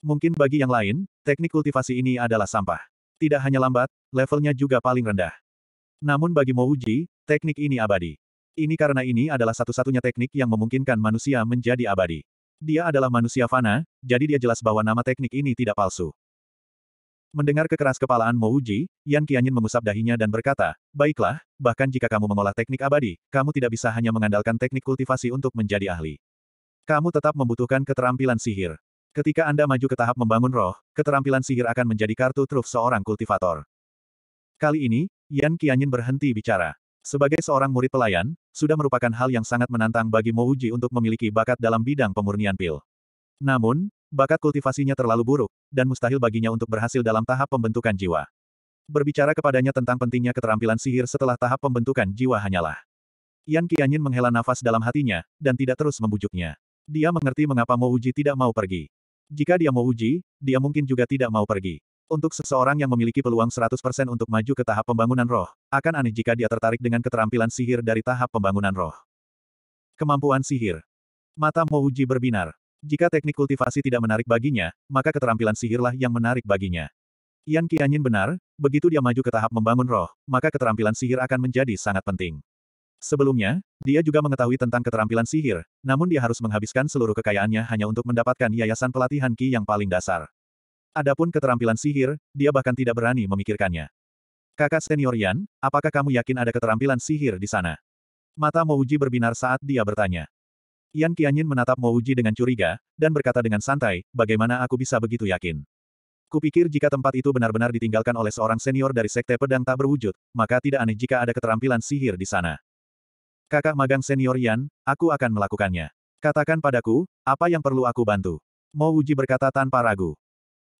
Mungkin bagi yang lain, teknik kultivasi ini adalah sampah. Tidak hanya lambat, levelnya juga paling rendah. Namun bagi Mo Uji, teknik ini abadi. Ini karena ini adalah satu-satunya teknik yang memungkinkan manusia menjadi abadi. Dia adalah manusia fana, jadi dia jelas bahwa nama teknik ini tidak palsu. Mendengar kekeras kepalaan Mouji, Yan Qianyin mengusap dahinya dan berkata, Baiklah, bahkan jika kamu mengolah teknik abadi, kamu tidak bisa hanya mengandalkan teknik kultivasi untuk menjadi ahli. Kamu tetap membutuhkan keterampilan sihir. Ketika Anda maju ke tahap membangun roh, keterampilan sihir akan menjadi kartu truf seorang kultivator. Kali ini, Yan Qianyin berhenti bicara. Sebagai seorang murid pelayan, sudah merupakan hal yang sangat menantang bagi Mouji untuk memiliki bakat dalam bidang pemurnian pil. Namun, Bakat kultivasinya terlalu buruk, dan mustahil baginya untuk berhasil dalam tahap pembentukan jiwa. Berbicara kepadanya tentang pentingnya keterampilan sihir setelah tahap pembentukan jiwa hanyalah. Yan Qianyin menghela nafas dalam hatinya, dan tidak terus membujuknya. Dia mengerti mengapa Mo Uji tidak mau pergi. Jika dia mau uji, dia mungkin juga tidak mau pergi. Untuk seseorang yang memiliki peluang 100% untuk maju ke tahap pembangunan roh, akan aneh jika dia tertarik dengan keterampilan sihir dari tahap pembangunan roh. Kemampuan sihir. Mata Mo Uji berbinar. Jika teknik kultivasi tidak menarik baginya, maka keterampilan sihirlah yang menarik baginya. Yan Qianyin benar, begitu dia maju ke tahap membangun roh, maka keterampilan sihir akan menjadi sangat penting. Sebelumnya, dia juga mengetahui tentang keterampilan sihir, namun dia harus menghabiskan seluruh kekayaannya hanya untuk mendapatkan yayasan pelatihan Ki yang paling dasar. Adapun keterampilan sihir, dia bahkan tidak berani memikirkannya. Kakak senior Yan, apakah kamu yakin ada keterampilan sihir di sana? Mata Mouji berbinar saat dia bertanya. Yan Qianyin menatap Mo Uji dengan curiga, dan berkata dengan santai, bagaimana aku bisa begitu yakin? Kupikir jika tempat itu benar-benar ditinggalkan oleh seorang senior dari Sekte Pedang tak berwujud, maka tidak aneh jika ada keterampilan sihir di sana. Kakak magang senior Yan, aku akan melakukannya. Katakan padaku, apa yang perlu aku bantu? Mo Uji berkata tanpa ragu.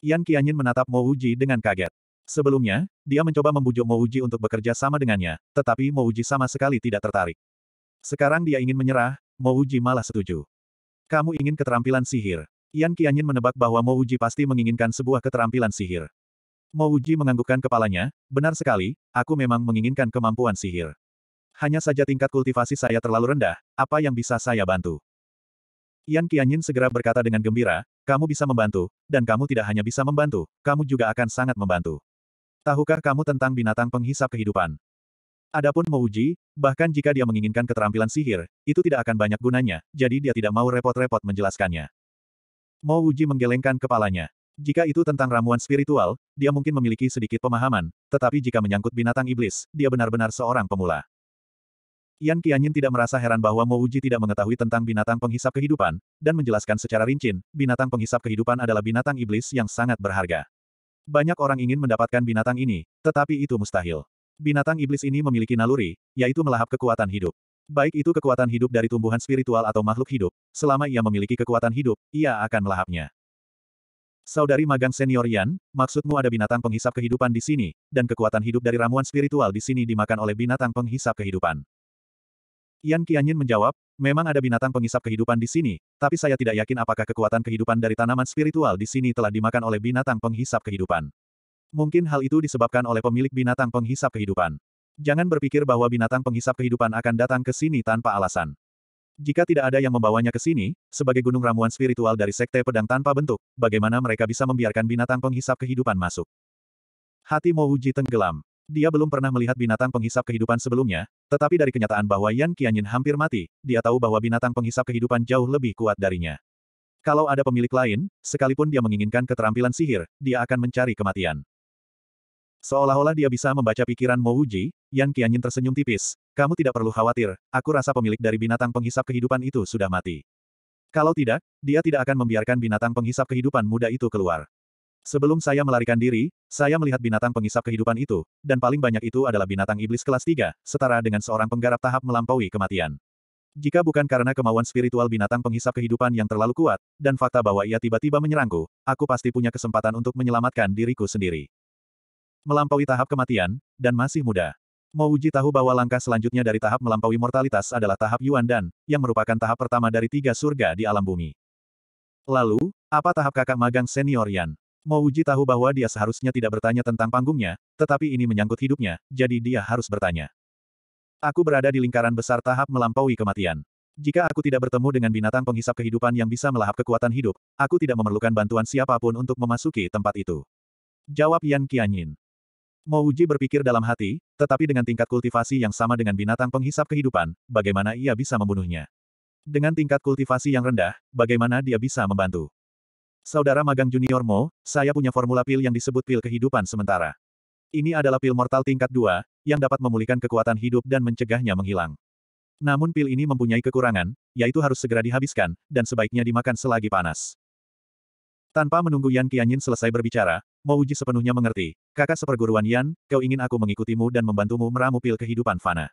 Yan Qianyin menatap Mo Uji dengan kaget. Sebelumnya, dia mencoba membujuk Mo Uji untuk bekerja sama dengannya, tetapi Mo Uji sama sekali tidak tertarik. Sekarang dia ingin menyerah, Mo Uji malah setuju. Kamu ingin keterampilan sihir. Yan Qianyin menebak bahwa Mo Uji pasti menginginkan sebuah keterampilan sihir. Mo Uji menganggukkan kepalanya, benar sekali, aku memang menginginkan kemampuan sihir. Hanya saja tingkat kultivasi saya terlalu rendah, apa yang bisa saya bantu? Yan Qianyin segera berkata dengan gembira, kamu bisa membantu, dan kamu tidak hanya bisa membantu, kamu juga akan sangat membantu. Tahukah kamu tentang binatang penghisap kehidupan? Adapun Mouji, bahkan jika dia menginginkan keterampilan sihir, itu tidak akan banyak gunanya, jadi dia tidak mau repot-repot menjelaskannya. Mouji menggelengkan kepalanya. Jika itu tentang ramuan spiritual, dia mungkin memiliki sedikit pemahaman, tetapi jika menyangkut binatang iblis, dia benar-benar seorang pemula. Yan Qianyin tidak merasa heran bahwa Mo Uji tidak mengetahui tentang binatang penghisap kehidupan, dan menjelaskan secara rinci, binatang penghisap kehidupan adalah binatang iblis yang sangat berharga. Banyak orang ingin mendapatkan binatang ini, tetapi itu mustahil. Binatang iblis ini memiliki naluri, yaitu melahap kekuatan hidup. Baik itu kekuatan hidup dari tumbuhan spiritual atau makhluk hidup, selama ia memiliki kekuatan hidup, ia akan melahapnya. Saudari magang senior Yan, maksudmu ada binatang penghisap kehidupan di sini, dan kekuatan hidup dari ramuan spiritual di sini dimakan oleh binatang penghisap kehidupan. Yan Qianyin menjawab, memang ada binatang penghisap kehidupan di sini, tapi saya tidak yakin apakah kekuatan kehidupan dari tanaman spiritual di sini telah dimakan oleh binatang penghisap kehidupan. Mungkin hal itu disebabkan oleh pemilik binatang penghisap kehidupan. Jangan berpikir bahwa binatang penghisap kehidupan akan datang ke sini tanpa alasan. Jika tidak ada yang membawanya ke sini, sebagai gunung ramuan spiritual dari sekte pedang tanpa bentuk, bagaimana mereka bisa membiarkan binatang penghisap kehidupan masuk? Hati Mo Mouji tenggelam. Dia belum pernah melihat binatang penghisap kehidupan sebelumnya, tetapi dari kenyataan bahwa Yan Qianyin hampir mati, dia tahu bahwa binatang penghisap kehidupan jauh lebih kuat darinya. Kalau ada pemilik lain, sekalipun dia menginginkan keterampilan sihir, dia akan mencari kematian. Seolah-olah dia bisa membaca pikiran Mo Wuji, Yan Qianyin tersenyum tipis. Kamu tidak perlu khawatir, aku rasa pemilik dari binatang penghisap kehidupan itu sudah mati. Kalau tidak, dia tidak akan membiarkan binatang penghisap kehidupan muda itu keluar. Sebelum saya melarikan diri, saya melihat binatang penghisap kehidupan itu, dan paling banyak itu adalah binatang iblis kelas 3, setara dengan seorang penggarap tahap melampaui kematian. Jika bukan karena kemauan spiritual binatang penghisap kehidupan yang terlalu kuat, dan fakta bahwa ia tiba-tiba menyerangku, aku pasti punya kesempatan untuk menyelamatkan diriku sendiri melampaui tahap kematian, dan masih muda. Mouji tahu bahwa langkah selanjutnya dari tahap melampaui mortalitas adalah tahap Yuan Dan, yang merupakan tahap pertama dari tiga surga di alam bumi. Lalu, apa tahap kakak magang senior Yan? Mouji tahu bahwa dia seharusnya tidak bertanya tentang panggungnya, tetapi ini menyangkut hidupnya, jadi dia harus bertanya. Aku berada di lingkaran besar tahap melampaui kematian. Jika aku tidak bertemu dengan binatang penghisap kehidupan yang bisa melahap kekuatan hidup, aku tidak memerlukan bantuan siapapun untuk memasuki tempat itu. Jawab Yan Qianyin. Mo berpikir dalam hati, tetapi dengan tingkat kultivasi yang sama dengan binatang penghisap kehidupan, bagaimana ia bisa membunuhnya? Dengan tingkat kultivasi yang rendah, bagaimana dia bisa membantu? Saudara magang junior Mo, saya punya formula pil yang disebut pil kehidupan sementara. Ini adalah pil mortal tingkat 2, yang dapat memulihkan kekuatan hidup dan mencegahnya menghilang. Namun pil ini mempunyai kekurangan, yaitu harus segera dihabiskan, dan sebaiknya dimakan selagi panas. Tanpa menunggu Yan Qianyin selesai berbicara, Mo Uji sepenuhnya mengerti. Kakak seperguruan Yan, kau ingin aku mengikutimu dan membantumu meramu pil kehidupan fana.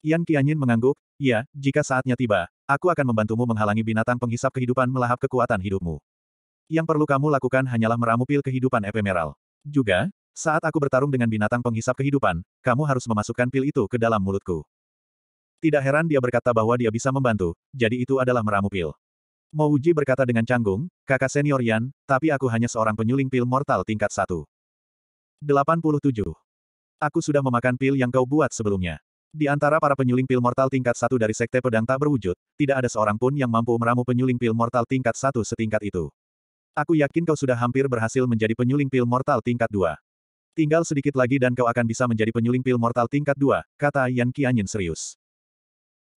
Yan Qianyin mengangguk, ya, jika saatnya tiba, aku akan membantumu menghalangi binatang penghisap kehidupan melahap kekuatan hidupmu. Yang perlu kamu lakukan hanyalah meramu pil kehidupan epemeral. Juga, saat aku bertarung dengan binatang penghisap kehidupan, kamu harus memasukkan pil itu ke dalam mulutku. Tidak heran dia berkata bahwa dia bisa membantu, jadi itu adalah meramu pil. Mouji berkata dengan canggung, kakak senior Yan, tapi aku hanya seorang penyuling pil mortal tingkat 1. 87. Aku sudah memakan pil yang kau buat sebelumnya. Di antara para penyuling pil mortal tingkat 1 dari sekte pedang tak berwujud, tidak ada seorang pun yang mampu meramu penyuling pil mortal tingkat 1 setingkat itu. Aku yakin kau sudah hampir berhasil menjadi penyuling pil mortal tingkat 2. Tinggal sedikit lagi dan kau akan bisa menjadi penyuling pil mortal tingkat 2, kata Yan Qianyin serius.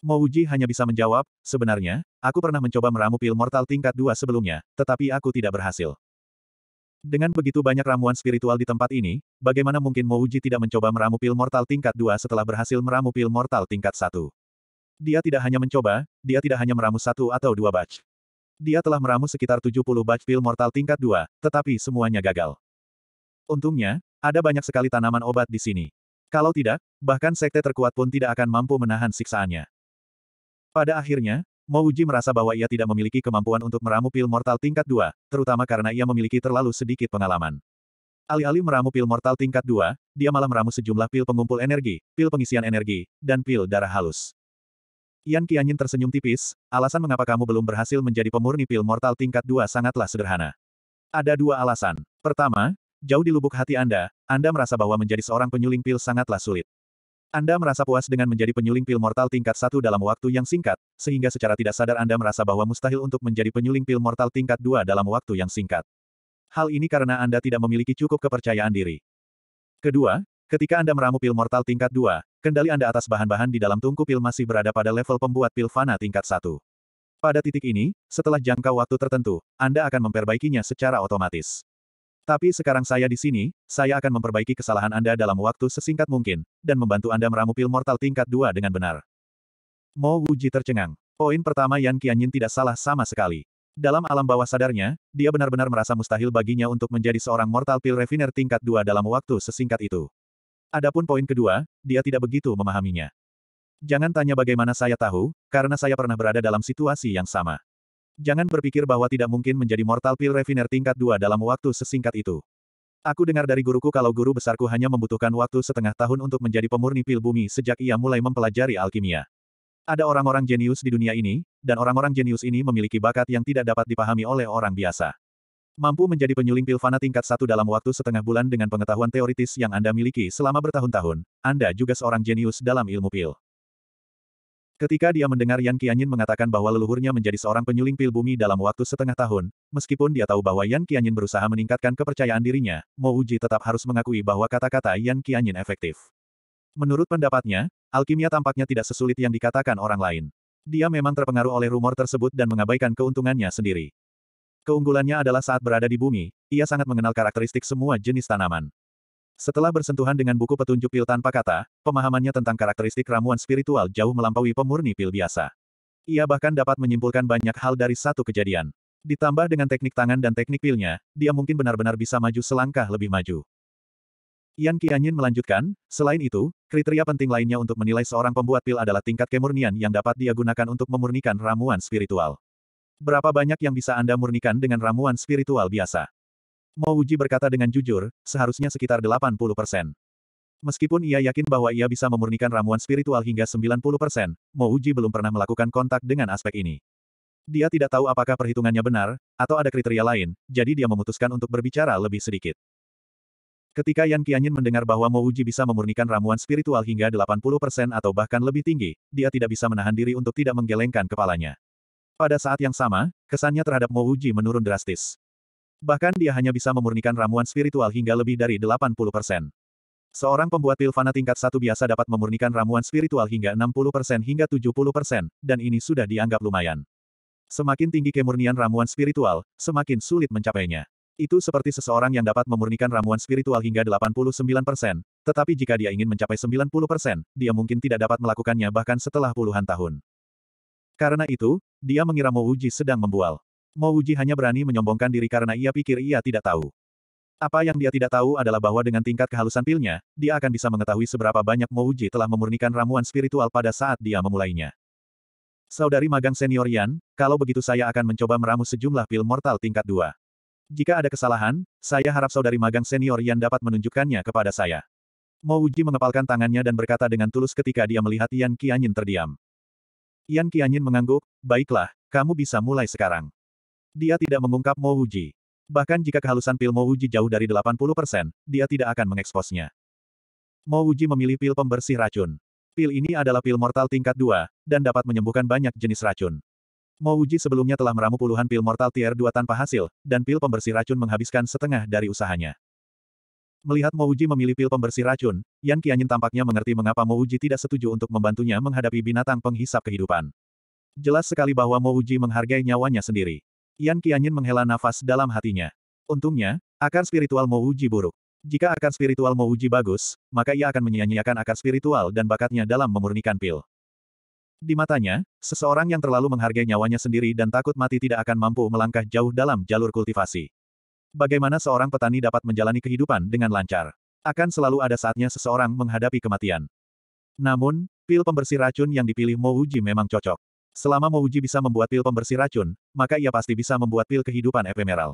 Mouji hanya bisa menjawab, sebenarnya, aku pernah mencoba meramu pil mortal tingkat dua sebelumnya, tetapi aku tidak berhasil. Dengan begitu banyak ramuan spiritual di tempat ini, bagaimana mungkin Mouji tidak mencoba meramu pil mortal tingkat dua setelah berhasil meramu pil mortal tingkat satu? Dia tidak hanya mencoba, dia tidak hanya meramu satu atau dua batch. Dia telah meramu sekitar 70 batch pil mortal tingkat dua, tetapi semuanya gagal. Untungnya, ada banyak sekali tanaman obat di sini. Kalau tidak, bahkan sekte terkuat pun tidak akan mampu menahan siksaannya. Pada akhirnya, Mouji merasa bahwa ia tidak memiliki kemampuan untuk meramu pil mortal tingkat 2, terutama karena ia memiliki terlalu sedikit pengalaman. Alih-alih meramu pil mortal tingkat 2, dia malah meramu sejumlah pil pengumpul energi, pil pengisian energi, dan pil darah halus. Yan Qianyin tersenyum tipis, alasan mengapa kamu belum berhasil menjadi pemurni pil mortal tingkat 2 sangatlah sederhana. Ada dua alasan. Pertama, jauh di lubuk hati Anda, Anda merasa bahwa menjadi seorang penyuling pil sangatlah sulit. Anda merasa puas dengan menjadi penyuling pil mortal tingkat satu dalam waktu yang singkat, sehingga secara tidak sadar Anda merasa bahwa mustahil untuk menjadi penyuling pil mortal tingkat dua dalam waktu yang singkat. Hal ini karena Anda tidak memiliki cukup kepercayaan diri. Kedua, ketika Anda meramu pil mortal tingkat dua, kendali Anda atas bahan-bahan di dalam tungku pil masih berada pada level pembuat pil fana tingkat satu. Pada titik ini, setelah jangka waktu tertentu, Anda akan memperbaikinya secara otomatis. Tapi sekarang saya di sini, saya akan memperbaiki kesalahan Anda dalam waktu sesingkat mungkin, dan membantu Anda meramu pil mortal tingkat 2 dengan benar. Mo Wuji tercengang. Poin pertama Yan Qianyin tidak salah sama sekali. Dalam alam bawah sadarnya, dia benar-benar merasa mustahil baginya untuk menjadi seorang mortal pil refiner tingkat 2 dalam waktu sesingkat itu. Adapun poin kedua, dia tidak begitu memahaminya. Jangan tanya bagaimana saya tahu, karena saya pernah berada dalam situasi yang sama. Jangan berpikir bahwa tidak mungkin menjadi mortal pill refiner tingkat dua dalam waktu sesingkat itu. Aku dengar dari guruku kalau guru besarku hanya membutuhkan waktu setengah tahun untuk menjadi pemurni pil bumi sejak ia mulai mempelajari alkimia. Ada orang-orang jenius di dunia ini, dan orang-orang jenius ini memiliki bakat yang tidak dapat dipahami oleh orang biasa. Mampu menjadi penyuling pil pilvana tingkat satu dalam waktu setengah bulan dengan pengetahuan teoritis yang Anda miliki selama bertahun-tahun, Anda juga seorang jenius dalam ilmu pil. Ketika dia mendengar Yan Qianyin mengatakan bahwa leluhurnya menjadi seorang penyuling pil bumi dalam waktu setengah tahun, meskipun dia tahu bahwa Yan Qianyin berusaha meningkatkan kepercayaan dirinya, Mo Uji tetap harus mengakui bahwa kata-kata Yan Qianyin efektif. Menurut pendapatnya, alkimia tampaknya tidak sesulit yang dikatakan orang lain. Dia memang terpengaruh oleh rumor tersebut dan mengabaikan keuntungannya sendiri. Keunggulannya adalah saat berada di bumi, ia sangat mengenal karakteristik semua jenis tanaman. Setelah bersentuhan dengan buku petunjuk pil tanpa kata, pemahamannya tentang karakteristik ramuan spiritual jauh melampaui pemurni pil biasa. Ia bahkan dapat menyimpulkan banyak hal dari satu kejadian. Ditambah dengan teknik tangan dan teknik pilnya, dia mungkin benar-benar bisa maju selangkah lebih maju. Yan Qianyin melanjutkan, selain itu, kriteria penting lainnya untuk menilai seorang pembuat pil adalah tingkat kemurnian yang dapat dia gunakan untuk memurnikan ramuan spiritual. Berapa banyak yang bisa Anda murnikan dengan ramuan spiritual biasa? Mo Uji berkata dengan jujur, seharusnya sekitar 80 persen. Meskipun ia yakin bahwa ia bisa memurnikan ramuan spiritual hingga 90 persen, Mo Uji belum pernah melakukan kontak dengan aspek ini. Dia tidak tahu apakah perhitungannya benar, atau ada kriteria lain, jadi dia memutuskan untuk berbicara lebih sedikit. Ketika Yan Qianyin mendengar bahwa Mo Uji bisa memurnikan ramuan spiritual hingga 80% atau bahkan lebih tinggi, dia tidak bisa menahan diri untuk tidak menggelengkan kepalanya. Pada saat yang sama, kesannya terhadap Mo Uji menurun drastis. Bahkan dia hanya bisa memurnikan ramuan spiritual hingga lebih dari 80%. Seorang pembuat pil fana tingkat satu biasa dapat memurnikan ramuan spiritual hingga 60% hingga 70%, dan ini sudah dianggap lumayan. Semakin tinggi kemurnian ramuan spiritual, semakin sulit mencapainya. Itu seperti seseorang yang dapat memurnikan ramuan spiritual hingga 89%, tetapi jika dia ingin mencapai 90%, dia mungkin tidak dapat melakukannya bahkan setelah puluhan tahun. Karena itu, dia mengira Mo Uji sedang membual. Mo Uji hanya berani menyombongkan diri karena ia pikir ia tidak tahu. Apa yang dia tidak tahu adalah bahwa dengan tingkat kehalusan pilnya, dia akan bisa mengetahui seberapa banyak Mo Uji telah memurnikan ramuan spiritual pada saat dia memulainya. Saudari magang senior Yan, kalau begitu saya akan mencoba meramu sejumlah pil mortal tingkat 2. Jika ada kesalahan, saya harap saudari magang senior Yan dapat menunjukkannya kepada saya. Mo Uji mengepalkan tangannya dan berkata dengan tulus ketika dia melihat Yan Qianyin terdiam. Yan Qianyin mengangguk, baiklah, kamu bisa mulai sekarang. Dia tidak mengungkap Mo Wuji. Bahkan jika kehalusan pil Mo Wuji jauh dari 80%, dia tidak akan mengeksposnya. Mo Wuji memilih pil pembersih racun. Pil ini adalah pil mortal tingkat 2, dan dapat menyembuhkan banyak jenis racun. Mo Wuji sebelumnya telah meramu puluhan pil mortal tier 2 tanpa hasil, dan pil pembersih racun menghabiskan setengah dari usahanya. Melihat Mo Wuji memilih pil pembersih racun, Yan Qianyin tampaknya mengerti mengapa Mo Wuji tidak setuju untuk membantunya menghadapi binatang penghisap kehidupan. Jelas sekali bahwa Mo Wuji menghargai nyawanya sendiri. Yan Qianyin menghela nafas dalam hatinya. Untungnya, akar spiritual Mo Uji buruk. Jika akar spiritual Mo Uji bagus, maka ia akan menyia-nyiakan akar spiritual dan bakatnya dalam memurnikan pil. Di matanya, seseorang yang terlalu menghargai nyawanya sendiri dan takut mati tidak akan mampu melangkah jauh dalam jalur kultivasi. Bagaimana seorang petani dapat menjalani kehidupan dengan lancar? Akan selalu ada saatnya seseorang menghadapi kematian. Namun, pil pembersih racun yang dipilih Mo Uji memang cocok. Selama Mo Mouji bisa membuat pil pembersih racun, maka ia pasti bisa membuat pil kehidupan Mo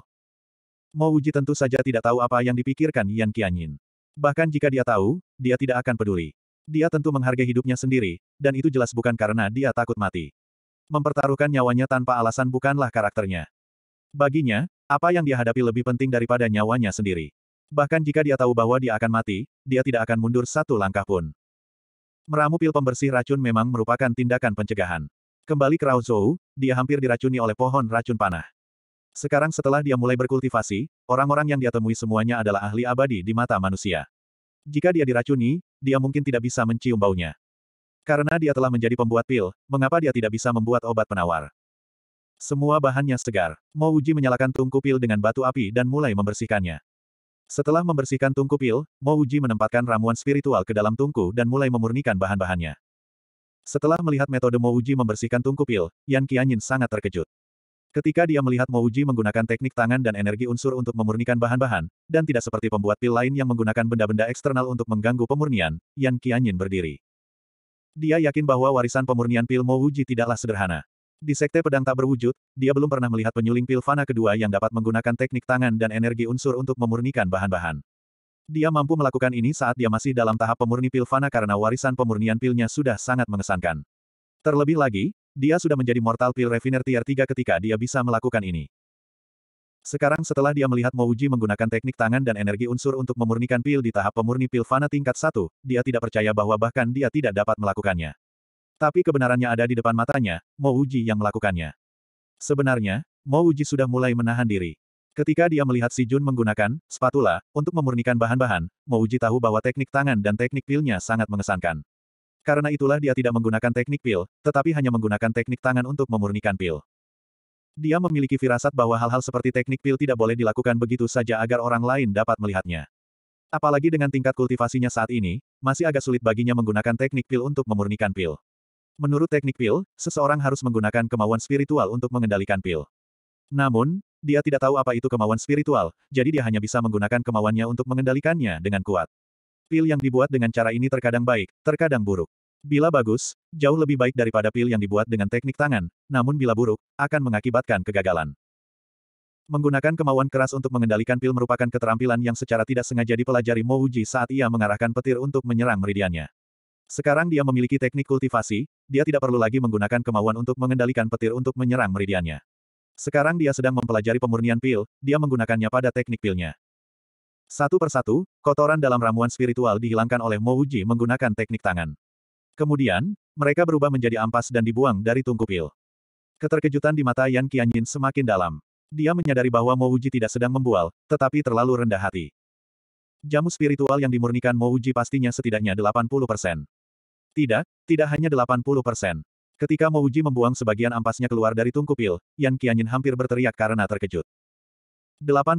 Mouji tentu saja tidak tahu apa yang dipikirkan Yan Qianyin. Bahkan jika dia tahu, dia tidak akan peduli. Dia tentu menghargai hidupnya sendiri, dan itu jelas bukan karena dia takut mati. Mempertaruhkan nyawanya tanpa alasan bukanlah karakternya. Baginya, apa yang dia hadapi lebih penting daripada nyawanya sendiri. Bahkan jika dia tahu bahwa dia akan mati, dia tidak akan mundur satu langkah pun. Meramu pil pembersih racun memang merupakan tindakan pencegahan. Kembali ke Rao dia hampir diracuni oleh pohon racun panah. Sekarang setelah dia mulai berkultivasi, orang-orang yang dia temui semuanya adalah ahli abadi di mata manusia. Jika dia diracuni, dia mungkin tidak bisa mencium baunya. Karena dia telah menjadi pembuat pil, mengapa dia tidak bisa membuat obat penawar? Semua bahannya segar. Mo Uji menyalakan tungku pil dengan batu api dan mulai membersihkannya. Setelah membersihkan tungku pil, Mo Uji menempatkan ramuan spiritual ke dalam tungku dan mulai memurnikan bahan-bahannya. Setelah melihat metode Mouji membersihkan tungku pil, Yan Qianyin sangat terkejut. Ketika dia melihat Mouji menggunakan teknik tangan dan energi unsur untuk memurnikan bahan-bahan, dan tidak seperti pembuat pil lain yang menggunakan benda-benda eksternal untuk mengganggu pemurnian, Yan Qianyin berdiri. Dia yakin bahwa warisan pemurnian pil Mouji tidaklah sederhana. Di sekte pedang tak berwujud, dia belum pernah melihat penyuling pil fana kedua yang dapat menggunakan teknik tangan dan energi unsur untuk memurnikan bahan-bahan. Dia mampu melakukan ini saat dia masih dalam tahap pemurni pil pilvana karena warisan pemurnian pilnya sudah sangat mengesankan. Terlebih lagi, dia sudah menjadi mortal pil refiner tier 3 ketika dia bisa melakukan ini. Sekarang setelah dia melihat Mouji menggunakan teknik tangan dan energi unsur untuk memurnikan pil di tahap pemurni pil pilvana tingkat 1, dia tidak percaya bahwa bahkan dia tidak dapat melakukannya. Tapi kebenarannya ada di depan matanya, Mouji yang melakukannya. Sebenarnya, Mouji sudah mulai menahan diri. Ketika dia melihat Si Jun menggunakan spatula untuk memurnikan bahan-bahan, Mouji tahu bahwa teknik tangan dan teknik pilnya sangat mengesankan. Karena itulah dia tidak menggunakan teknik pil, tetapi hanya menggunakan teknik tangan untuk memurnikan pil. Dia memiliki firasat bahwa hal-hal seperti teknik pil tidak boleh dilakukan begitu saja agar orang lain dapat melihatnya. Apalagi dengan tingkat kultivasinya saat ini, masih agak sulit baginya menggunakan teknik pil untuk memurnikan pil. Menurut teknik pil, seseorang harus menggunakan kemauan spiritual untuk mengendalikan pil. Namun, dia tidak tahu apa itu kemauan spiritual, jadi dia hanya bisa menggunakan kemauannya untuk mengendalikannya dengan kuat. Pil yang dibuat dengan cara ini terkadang baik, terkadang buruk. Bila bagus, jauh lebih baik daripada pil yang dibuat dengan teknik tangan, namun bila buruk, akan mengakibatkan kegagalan. Menggunakan kemauan keras untuk mengendalikan pil merupakan keterampilan yang secara tidak sengaja dipelajari Mouji saat ia mengarahkan petir untuk menyerang meridiannya. Sekarang dia memiliki teknik kultivasi, dia tidak perlu lagi menggunakan kemauan untuk mengendalikan petir untuk menyerang meridiannya. Sekarang dia sedang mempelajari pemurnian pil, dia menggunakannya pada teknik pilnya. Satu persatu, kotoran dalam ramuan spiritual dihilangkan oleh Mo Uji menggunakan teknik tangan. Kemudian, mereka berubah menjadi ampas dan dibuang dari tungku pil. Keterkejutan di mata Yan Qianyin semakin dalam. Dia menyadari bahwa Mo Uji tidak sedang membual, tetapi terlalu rendah hati. Jamu spiritual yang dimurnikan Mo Uji pastinya setidaknya 80%. Tidak, tidak hanya 80%. Ketika Mouji membuang sebagian ampasnya keluar dari tungku pil, Yan Qianyin hampir berteriak karena terkejut. 88.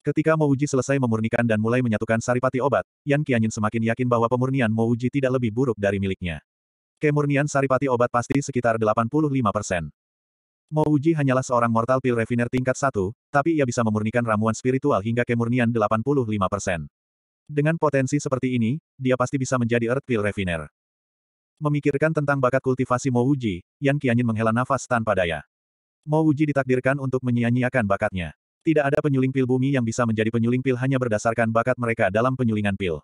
Ketika Mouji selesai memurnikan dan mulai menyatukan saripati obat, Yan Qianyin semakin yakin bahwa pemurnian Mouji tidak lebih buruk dari miliknya. Kemurnian saripati obat pasti sekitar 85 persen. Mouji hanyalah seorang mortal pil refiner tingkat 1, tapi ia bisa memurnikan ramuan spiritual hingga kemurnian 85 persen. Dengan potensi seperti ini, dia pasti bisa menjadi Earth Pill Refiner. Memikirkan tentang bakat kultivasi Mo Wuji, Yan Qianyin menghela nafas tanpa daya. Mo Wuji ditakdirkan untuk menyia-nyiakan bakatnya. Tidak ada penyuling pil bumi yang bisa menjadi penyuling pil hanya berdasarkan bakat mereka dalam penyulingan pil.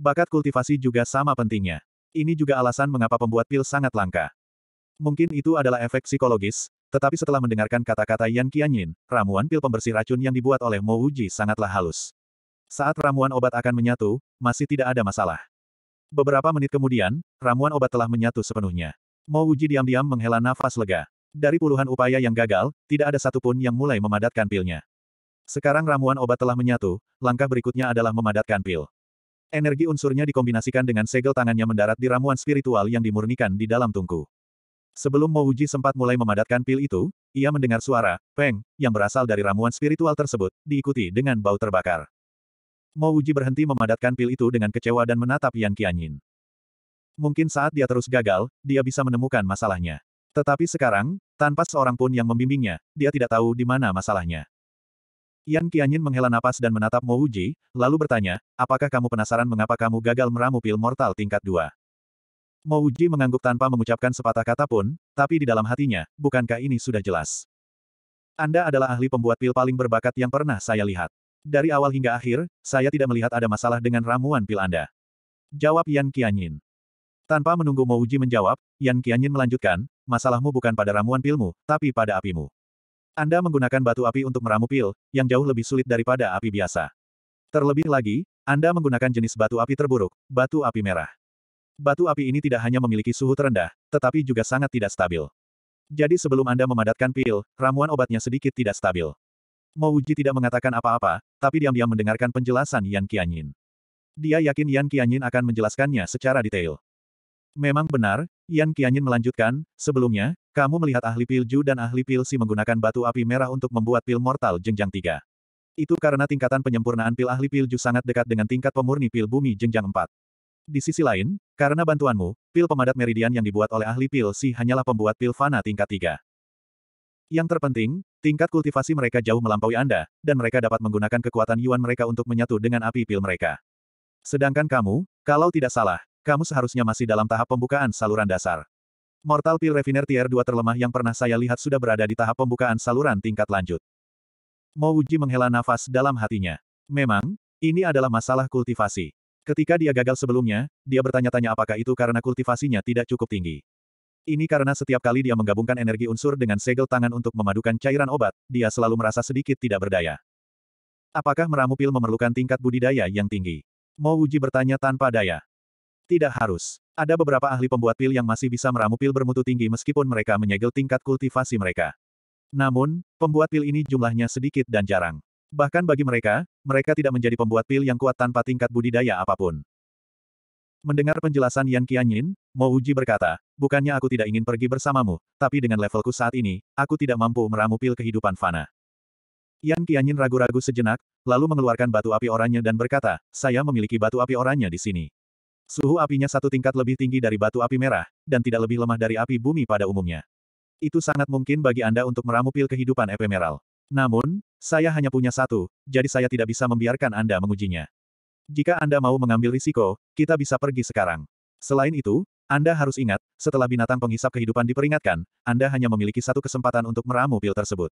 Bakat kultivasi juga sama pentingnya. Ini juga alasan mengapa pembuat pil sangat langka. Mungkin itu adalah efek psikologis, tetapi setelah mendengarkan kata-kata Yan Qianyin, ramuan pil pembersih racun yang dibuat oleh Mo Wuji sangatlah halus. Saat ramuan obat akan menyatu, masih tidak ada masalah. Beberapa menit kemudian, ramuan obat telah menyatu sepenuhnya. Mo Uji diam-diam menghela nafas lega. Dari puluhan upaya yang gagal, tidak ada satupun yang mulai memadatkan pilnya. Sekarang ramuan obat telah menyatu, langkah berikutnya adalah memadatkan pil. Energi unsurnya dikombinasikan dengan segel tangannya mendarat di ramuan spiritual yang dimurnikan di dalam tungku. Sebelum Mo Uji sempat mulai memadatkan pil itu, ia mendengar suara, peng, yang berasal dari ramuan spiritual tersebut, diikuti dengan bau terbakar. Mo Uji berhenti memadatkan pil itu dengan kecewa dan menatap Yan Qianyin. Mungkin saat dia terus gagal, dia bisa menemukan masalahnya. Tetapi sekarang, tanpa seorang pun yang membimbingnya, dia tidak tahu di mana masalahnya. Yan Qianyin menghela napas dan menatap Mo Wuji, lalu bertanya, apakah kamu penasaran mengapa kamu gagal meramu pil mortal tingkat 2? Mo Wuji mengangguk tanpa mengucapkan sepatah kata pun, tapi di dalam hatinya, bukankah ini sudah jelas? Anda adalah ahli pembuat pil paling berbakat yang pernah saya lihat. Dari awal hingga akhir, saya tidak melihat ada masalah dengan ramuan pil Anda. Jawab Yan Qianyin. Tanpa menunggu Mo Uji menjawab, Yan Qianyin melanjutkan, masalahmu bukan pada ramuan pilmu, tapi pada apimu. Anda menggunakan batu api untuk meramu pil, yang jauh lebih sulit daripada api biasa. Terlebih lagi, Anda menggunakan jenis batu api terburuk, batu api merah. Batu api ini tidak hanya memiliki suhu terendah, tetapi juga sangat tidak stabil. Jadi sebelum Anda memadatkan pil, ramuan obatnya sedikit tidak stabil. Mo Uji tidak mengatakan apa-apa, tapi diam-diam mendengarkan penjelasan Yan Qianyin. Dia yakin Yan Qianyin akan menjelaskannya secara detail. Memang benar, Yan Qianyin melanjutkan, sebelumnya, kamu melihat ahli pilju dan ahli pil Si menggunakan batu api merah untuk membuat pil mortal jenjang Tiga. Itu karena tingkatan penyempurnaan pil ahli pilju sangat dekat dengan tingkat pemurni pil bumi jenjang Empat. Di sisi lain, karena bantuanmu, pil pemadat meridian yang dibuat oleh ahli pil Si hanyalah pembuat pil fana tingkat Tiga. Yang terpenting, Tingkat kultivasi mereka jauh melampaui Anda, dan mereka dapat menggunakan kekuatan Yuan mereka untuk menyatu dengan api pil mereka. Sedangkan kamu, kalau tidak salah, kamu seharusnya masih dalam tahap pembukaan saluran dasar. Mortal Pil Refiner Tier 2 terlemah yang pernah saya lihat sudah berada di tahap pembukaan saluran tingkat lanjut. Mo menghela nafas dalam hatinya. Memang, ini adalah masalah kultivasi. Ketika dia gagal sebelumnya, dia bertanya-tanya apakah itu karena kultivasinya tidak cukup tinggi. Ini karena setiap kali dia menggabungkan energi unsur dengan segel tangan untuk memadukan cairan obat, dia selalu merasa sedikit tidak berdaya. Apakah meramu pil memerlukan tingkat budidaya yang tinggi? Mo Uji bertanya tanpa daya. Tidak harus. Ada beberapa ahli pembuat pil yang masih bisa meramu pil bermutu tinggi meskipun mereka menyegel tingkat kultivasi mereka. Namun, pembuat pil ini jumlahnya sedikit dan jarang. Bahkan bagi mereka, mereka tidak menjadi pembuat pil yang kuat tanpa tingkat budidaya apapun. Mendengar penjelasan Yan Qianyin, Mo Uji berkata, bukannya aku tidak ingin pergi bersamamu, tapi dengan levelku saat ini, aku tidak mampu meramu pil kehidupan fana. Yan Qianyin ragu-ragu sejenak, lalu mengeluarkan batu api oranye dan berkata, saya memiliki batu api oranye di sini. Suhu apinya satu tingkat lebih tinggi dari batu api merah, dan tidak lebih lemah dari api bumi pada umumnya. Itu sangat mungkin bagi Anda untuk meramu pil kehidupan epemeral. Namun, saya hanya punya satu, jadi saya tidak bisa membiarkan Anda mengujinya. Jika Anda mau mengambil risiko, kita bisa pergi sekarang. Selain itu, Anda harus ingat, setelah binatang penghisap kehidupan diperingatkan, Anda hanya memiliki satu kesempatan untuk meramu pil tersebut.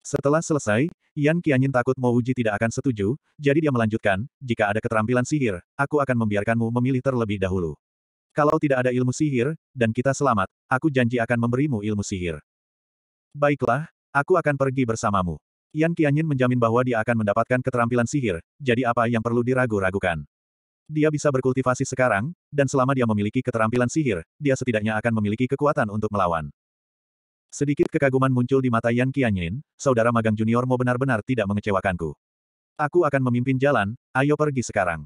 Setelah selesai, Yan Qianyin takut Uji tidak akan setuju, jadi dia melanjutkan, jika ada keterampilan sihir, aku akan membiarkanmu memilih terlebih dahulu. Kalau tidak ada ilmu sihir, dan kita selamat, aku janji akan memberimu ilmu sihir. Baiklah, aku akan pergi bersamamu. Yan Qianyin menjamin bahwa dia akan mendapatkan keterampilan sihir, jadi apa yang perlu diragu-ragukan? Dia bisa berkultivasi sekarang, dan selama dia memiliki keterampilan sihir, dia setidaknya akan memiliki kekuatan untuk melawan. Sedikit kekaguman muncul di mata Yan Qianyin, saudara magang junior mau benar-benar tidak mengecewakanku. Aku akan memimpin jalan, ayo pergi sekarang.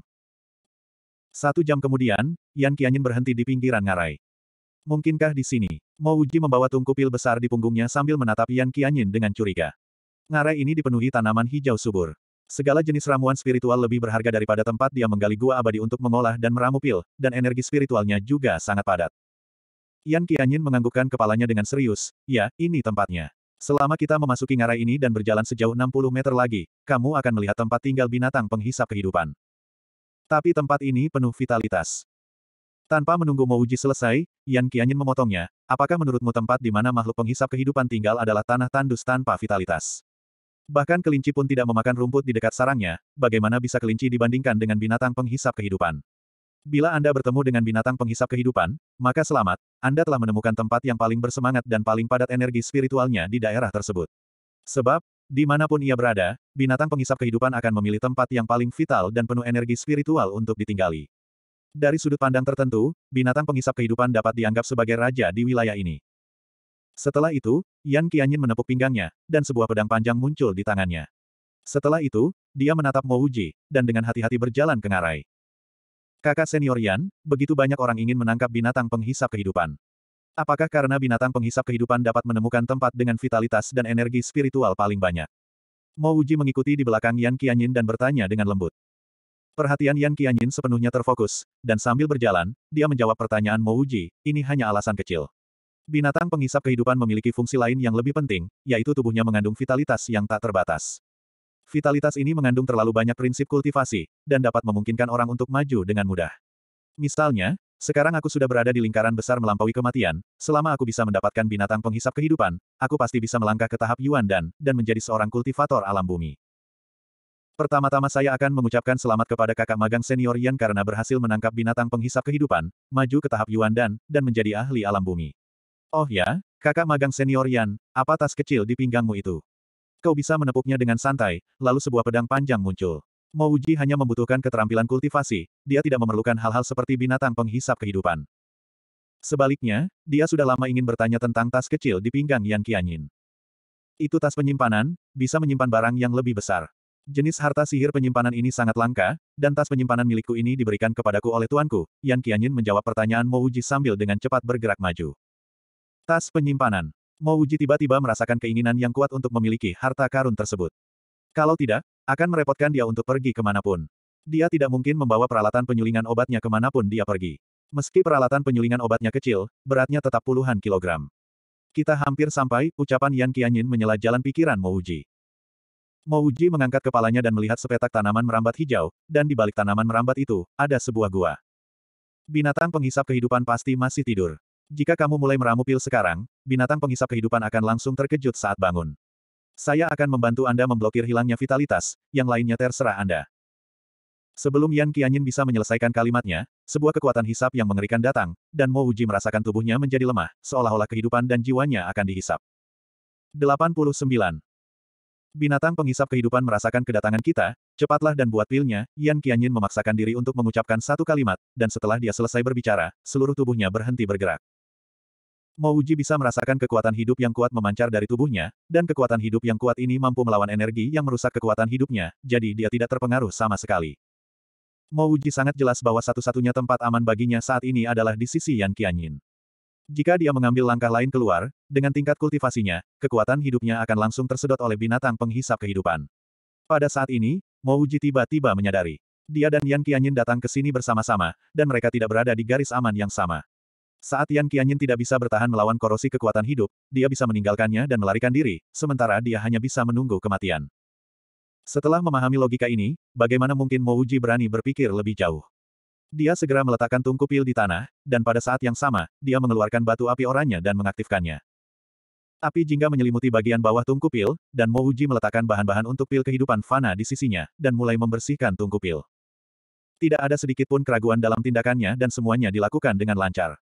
Satu jam kemudian, Yan Qianyin berhenti di pinggiran ngarai. Mungkinkah di sini? Mo Uji membawa tungku pil besar di punggungnya sambil menatap Yan Qianyin dengan curiga. Ngarai ini dipenuhi tanaman hijau subur. Segala jenis ramuan spiritual lebih berharga daripada tempat dia menggali gua abadi untuk mengolah dan meramu pil, dan energi spiritualnya juga sangat padat. Yan Qianyin menganggukkan kepalanya dengan serius, ya, ini tempatnya. Selama kita memasuki ngarai ini dan berjalan sejauh 60 meter lagi, kamu akan melihat tempat tinggal binatang penghisap kehidupan. Tapi tempat ini penuh vitalitas. Tanpa menunggu Mouji selesai, Yan Qianyin memotongnya, apakah menurutmu tempat di mana makhluk penghisap kehidupan tinggal adalah tanah tandus tanpa vitalitas? Bahkan kelinci pun tidak memakan rumput di dekat sarangnya, bagaimana bisa kelinci dibandingkan dengan binatang penghisap kehidupan. Bila Anda bertemu dengan binatang penghisap kehidupan, maka selamat, Anda telah menemukan tempat yang paling bersemangat dan paling padat energi spiritualnya di daerah tersebut. Sebab, dimanapun ia berada, binatang penghisap kehidupan akan memilih tempat yang paling vital dan penuh energi spiritual untuk ditinggali. Dari sudut pandang tertentu, binatang penghisap kehidupan dapat dianggap sebagai raja di wilayah ini. Setelah itu, Yan Qianyin menepuk pinggangnya, dan sebuah pedang panjang muncul di tangannya. Setelah itu, dia menatap Mo Wuji, dan dengan hati-hati berjalan ke ngarai. Kakak senior Yan, begitu banyak orang ingin menangkap binatang penghisap kehidupan. Apakah karena binatang penghisap kehidupan dapat menemukan tempat dengan vitalitas dan energi spiritual paling banyak? Mo Wuji mengikuti di belakang Yan Qianyin dan bertanya dengan lembut. Perhatian Yan Qianyin sepenuhnya terfokus, dan sambil berjalan, dia menjawab pertanyaan Mo Wuji, ini hanya alasan kecil. Binatang penghisap kehidupan memiliki fungsi lain yang lebih penting, yaitu tubuhnya mengandung vitalitas yang tak terbatas. Vitalitas ini mengandung terlalu banyak prinsip kultivasi, dan dapat memungkinkan orang untuk maju dengan mudah. Misalnya, sekarang aku sudah berada di lingkaran besar melampaui kematian, selama aku bisa mendapatkan binatang penghisap kehidupan, aku pasti bisa melangkah ke tahap Yuan Dan, dan menjadi seorang kultivator alam bumi. Pertama-tama saya akan mengucapkan selamat kepada kakak magang senior Yan karena berhasil menangkap binatang penghisap kehidupan, maju ke tahap Yuan Dan, dan menjadi ahli alam bumi. Oh ya, kakak magang senior Yan, apa tas kecil di pinggangmu itu? Kau bisa menepuknya dengan santai, lalu sebuah pedang panjang muncul. Mo Uji hanya membutuhkan keterampilan kultivasi, dia tidak memerlukan hal-hal seperti binatang penghisap kehidupan. Sebaliknya, dia sudah lama ingin bertanya tentang tas kecil di pinggang Yan Qianyin. Itu tas penyimpanan, bisa menyimpan barang yang lebih besar. Jenis harta sihir penyimpanan ini sangat langka, dan tas penyimpanan milikku ini diberikan kepadaku oleh tuanku, Yan Qianyin menjawab pertanyaan Mo sambil dengan cepat bergerak maju. Tas penyimpanan. Mouji tiba-tiba merasakan keinginan yang kuat untuk memiliki harta karun tersebut. Kalau tidak, akan merepotkan dia untuk pergi kemanapun. Dia tidak mungkin membawa peralatan penyulingan obatnya kemanapun dia pergi. Meski peralatan penyulingan obatnya kecil, beratnya tetap puluhan kilogram. Kita hampir sampai, ucapan Yan Qianyin menyela jalan pikiran Mouji. Mouji mengangkat kepalanya dan melihat sepetak tanaman merambat hijau, dan di balik tanaman merambat itu, ada sebuah gua. Binatang penghisap kehidupan pasti masih tidur. Jika kamu mulai meramu pil sekarang, binatang penghisap kehidupan akan langsung terkejut saat bangun. Saya akan membantu Anda memblokir hilangnya vitalitas, yang lainnya terserah Anda. Sebelum Yan Qianyin bisa menyelesaikan kalimatnya, sebuah kekuatan hisap yang mengerikan datang, dan Mo Uji merasakan tubuhnya menjadi lemah, seolah-olah kehidupan dan jiwanya akan dihisap. 89. Binatang penghisap kehidupan merasakan kedatangan kita, cepatlah dan buat pilnya, Yan Qianyin memaksakan diri untuk mengucapkan satu kalimat, dan setelah dia selesai berbicara, seluruh tubuhnya berhenti bergerak. Mouji bisa merasakan kekuatan hidup yang kuat memancar dari tubuhnya, dan kekuatan hidup yang kuat ini mampu melawan energi yang merusak kekuatan hidupnya, jadi dia tidak terpengaruh sama sekali. Mo sangat jelas bahwa satu-satunya tempat aman baginya saat ini adalah di sisi Yan Qianyin. Jika dia mengambil langkah lain keluar, dengan tingkat kultivasinya, kekuatan hidupnya akan langsung tersedot oleh binatang penghisap kehidupan. Pada saat ini, Mo tiba-tiba menyadari. Dia dan Yan Qianyin datang ke sini bersama-sama, dan mereka tidak berada di garis aman yang sama. Saat Yan Qianyin tidak bisa bertahan melawan korosi kekuatan hidup, dia bisa meninggalkannya dan melarikan diri, sementara dia hanya bisa menunggu kematian. Setelah memahami logika ini, bagaimana mungkin Mo Uji berani berpikir lebih jauh? Dia segera meletakkan tungku pil di tanah, dan pada saat yang sama, dia mengeluarkan batu api oranye dan mengaktifkannya. Api jingga menyelimuti bagian bawah tungku pil, dan Mo Uji meletakkan bahan-bahan untuk pil kehidupan Fana di sisinya, dan mulai membersihkan tungku pil. Tidak ada sedikit pun keraguan dalam tindakannya dan semuanya dilakukan dengan lancar.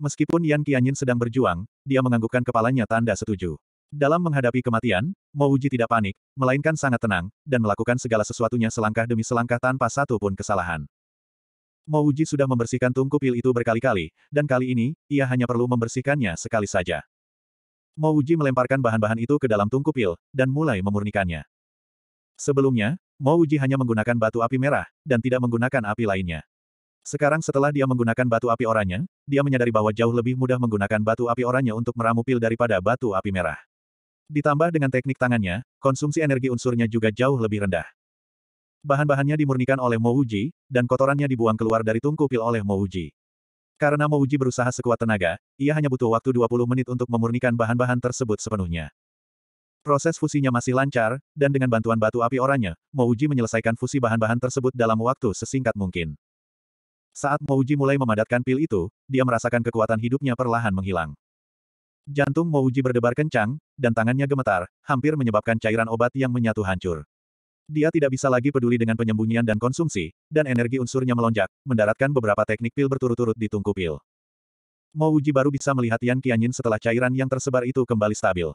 Meskipun Yan Qianyin sedang berjuang, dia menganggukkan kepalanya tanda setuju. Dalam menghadapi kematian, Mo Uji tidak panik, melainkan sangat tenang, dan melakukan segala sesuatunya selangkah demi selangkah tanpa satu pun kesalahan. Mo Uji sudah membersihkan tungku pil itu berkali-kali, dan kali ini, ia hanya perlu membersihkannya sekali saja. Mo Uji melemparkan bahan-bahan itu ke dalam tungku pil, dan mulai memurnikannya. Sebelumnya, Mo Uji hanya menggunakan batu api merah, dan tidak menggunakan api lainnya. Sekarang setelah dia menggunakan batu api oranye, dia menyadari bahwa jauh lebih mudah menggunakan batu api oranye untuk meramu pil daripada batu api merah. Ditambah dengan teknik tangannya, konsumsi energi unsurnya juga jauh lebih rendah. Bahan-bahannya dimurnikan oleh Mouji, dan kotorannya dibuang keluar dari tungku pil oleh Mouji. Karena Mouji berusaha sekuat tenaga, ia hanya butuh waktu 20 menit untuk memurnikan bahan-bahan tersebut sepenuhnya. Proses fusinya masih lancar, dan dengan bantuan batu api oranye, Mouji menyelesaikan fusi bahan-bahan tersebut dalam waktu sesingkat mungkin. Saat Mouji mulai memadatkan pil itu, dia merasakan kekuatan hidupnya perlahan menghilang. Jantung Mouji berdebar kencang, dan tangannya gemetar, hampir menyebabkan cairan obat yang menyatu hancur. Dia tidak bisa lagi peduli dengan penyembunyian dan konsumsi, dan energi unsurnya melonjak, mendaratkan beberapa teknik pil berturut-turut di tungku pil. Mouji baru bisa melihat Yan Qianyin setelah cairan yang tersebar itu kembali stabil.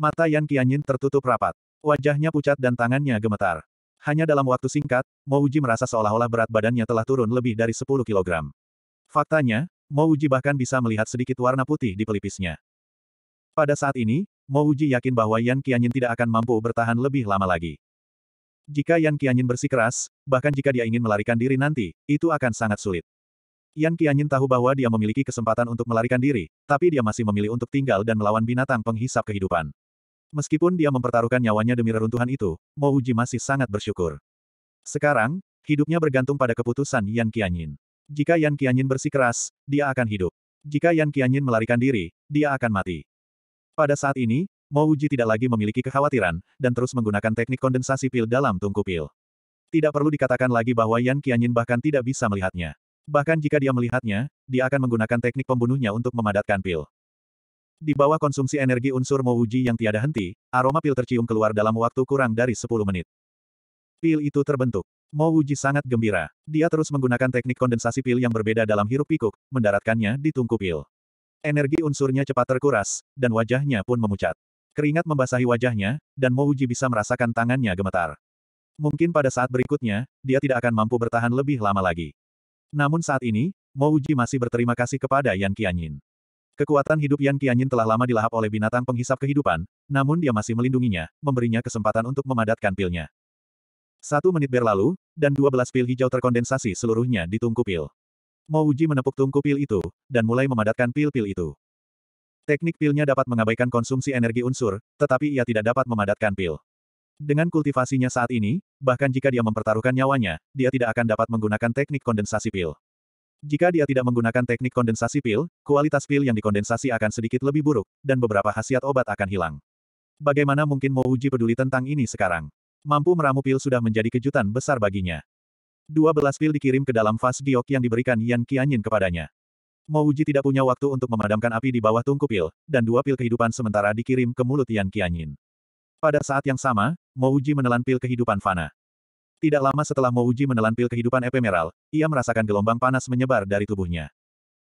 Mata Yan Qianyin tertutup rapat. Wajahnya pucat dan tangannya gemetar. Hanya dalam waktu singkat, Mouji merasa seolah-olah berat badannya telah turun lebih dari 10 kilogram. Faktanya, Mouji bahkan bisa melihat sedikit warna putih di pelipisnya. Pada saat ini, Mouji yakin bahwa Yan Qianyin tidak akan mampu bertahan lebih lama lagi. Jika Yan Qianyin bersikeras, bahkan jika dia ingin melarikan diri nanti, itu akan sangat sulit. Yan Qianyin tahu bahwa dia memiliki kesempatan untuk melarikan diri, tapi dia masih memilih untuk tinggal dan melawan binatang penghisap kehidupan. Meskipun dia mempertaruhkan nyawanya demi reruntuhan itu, Mo Uji masih sangat bersyukur. Sekarang, hidupnya bergantung pada keputusan Yan Qianyin. Jika Yan Qianyin bersikeras, dia akan hidup. Jika Yan Qianyin melarikan diri, dia akan mati. Pada saat ini, Mo Uji tidak lagi memiliki kekhawatiran, dan terus menggunakan teknik kondensasi pil dalam tungku pil. Tidak perlu dikatakan lagi bahwa Yan Qianyin bahkan tidak bisa melihatnya. Bahkan jika dia melihatnya, dia akan menggunakan teknik pembunuhnya untuk memadatkan pil. Di bawah konsumsi energi unsur Mouji yang tiada henti, aroma pil tercium keluar dalam waktu kurang dari 10 menit. Pil itu terbentuk. Mouji sangat gembira. Dia terus menggunakan teknik kondensasi pil yang berbeda dalam hirup pikuk, mendaratkannya di tungku pil. Energi unsurnya cepat terkuras, dan wajahnya pun memucat. Keringat membasahi wajahnya, dan Mouji bisa merasakan tangannya gemetar. Mungkin pada saat berikutnya, dia tidak akan mampu bertahan lebih lama lagi. Namun saat ini, Mouji masih berterima kasih kepada Yan Qianyin. Kekuatan hidup Yan Qianyin telah lama dilahap oleh binatang penghisap kehidupan, namun dia masih melindunginya, memberinya kesempatan untuk memadatkan pilnya. Satu menit berlalu, dan dua belas pil hijau terkondensasi seluruhnya di tungku pil. Mo Uji menepuk tungku pil itu, dan mulai memadatkan pil-pil itu. Teknik pilnya dapat mengabaikan konsumsi energi unsur, tetapi ia tidak dapat memadatkan pil. Dengan kultivasinya saat ini, bahkan jika dia mempertaruhkan nyawanya, dia tidak akan dapat menggunakan teknik kondensasi pil. Jika dia tidak menggunakan teknik kondensasi pil, kualitas pil yang dikondensasi akan sedikit lebih buruk, dan beberapa khasiat obat akan hilang. Bagaimana mungkin uji peduli tentang ini sekarang? Mampu meramu pil sudah menjadi kejutan besar baginya. 12 pil dikirim ke dalam vas giok yang diberikan Yan Qianyin kepadanya. Mouji tidak punya waktu untuk memadamkan api di bawah tungku pil, dan dua pil kehidupan sementara dikirim ke mulut Yan Qianyin. Pada saat yang sama, Mouji menelan pil kehidupan Fana. Tidak lama setelah Mouji menelan pil kehidupan epemeral, ia merasakan gelombang panas menyebar dari tubuhnya.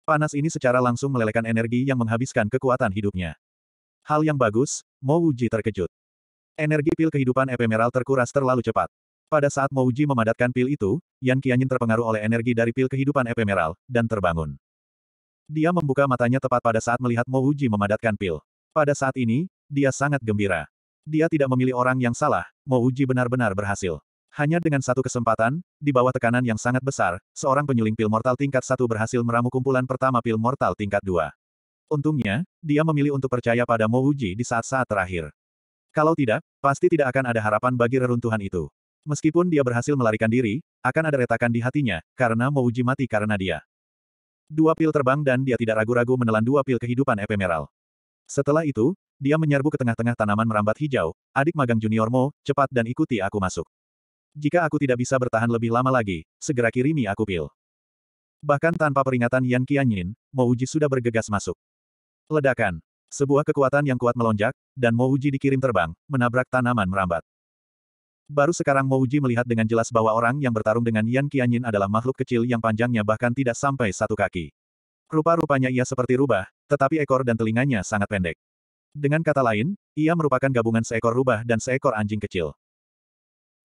Panas ini secara langsung melelehkan energi yang menghabiskan kekuatan hidupnya. Hal yang bagus, Mouji terkejut. Energi pil kehidupan epemeral terkuras terlalu cepat. Pada saat Mouji memadatkan pil itu, Yan Qianyin terpengaruh oleh energi dari pil kehidupan epemeral, dan terbangun. Dia membuka matanya tepat pada saat melihat Mouji memadatkan pil. Pada saat ini, dia sangat gembira. Dia tidak memilih orang yang salah, Mouji benar-benar berhasil. Hanya dengan satu kesempatan, di bawah tekanan yang sangat besar, seorang penyuling pil mortal tingkat satu berhasil meramu kumpulan pertama pil mortal tingkat dua. Untungnya, dia memilih untuk percaya pada Mo Wuji di saat-saat terakhir. Kalau tidak, pasti tidak akan ada harapan bagi reruntuhan itu. Meskipun dia berhasil melarikan diri, akan ada retakan di hatinya, karena Mo Wuji mati karena dia. Dua pil terbang dan dia tidak ragu-ragu menelan dua pil kehidupan epemeral. Setelah itu, dia menyerbu ke tengah-tengah tanaman merambat hijau, adik magang junior Mo, cepat dan ikuti aku masuk. Jika aku tidak bisa bertahan lebih lama lagi, segera kirimi aku pil. Bahkan tanpa peringatan Yan Qianyin, Mo Uji sudah bergegas masuk. Ledakan. Sebuah kekuatan yang kuat melonjak, dan Mo Uji dikirim terbang, menabrak tanaman merambat. Baru sekarang Mo Uji melihat dengan jelas bahwa orang yang bertarung dengan Yan Qianyin adalah makhluk kecil yang panjangnya bahkan tidak sampai satu kaki. Rupa-rupanya ia seperti rubah, tetapi ekor dan telinganya sangat pendek. Dengan kata lain, ia merupakan gabungan seekor rubah dan seekor anjing kecil.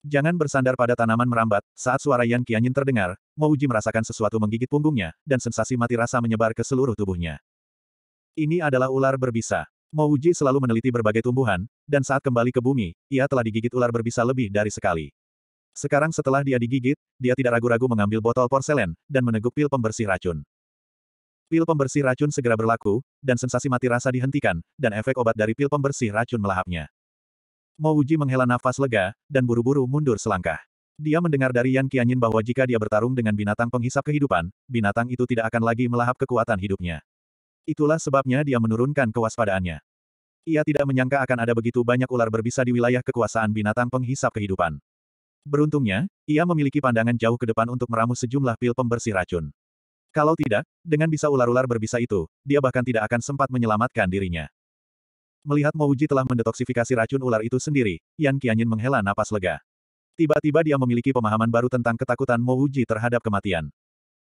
Jangan bersandar pada tanaman merambat, saat suara Yan Qianyin terdengar, Mouji merasakan sesuatu menggigit punggungnya, dan sensasi mati rasa menyebar ke seluruh tubuhnya. Ini adalah ular berbisa. Mouji selalu meneliti berbagai tumbuhan, dan saat kembali ke bumi, ia telah digigit ular berbisa lebih dari sekali. Sekarang setelah dia digigit, dia tidak ragu-ragu mengambil botol porselen, dan meneguk pil pembersih racun. Pil pembersih racun segera berlaku, dan sensasi mati rasa dihentikan, dan efek obat dari pil pembersih racun melahapnya. Mo Uji menghela nafas lega, dan buru-buru mundur selangkah. Dia mendengar dari Yan Qianyin bahwa jika dia bertarung dengan binatang penghisap kehidupan, binatang itu tidak akan lagi melahap kekuatan hidupnya. Itulah sebabnya dia menurunkan kewaspadaannya. Ia tidak menyangka akan ada begitu banyak ular berbisa di wilayah kekuasaan binatang penghisap kehidupan. Beruntungnya, ia memiliki pandangan jauh ke depan untuk meramu sejumlah pil pembersih racun. Kalau tidak, dengan bisa ular-ular berbisa itu, dia bahkan tidak akan sempat menyelamatkan dirinya. Melihat Mouji telah mendetoksifikasi racun ular itu sendiri, Yan Qianyin menghela napas lega. Tiba-tiba dia memiliki pemahaman baru tentang ketakutan Mouji terhadap kematian.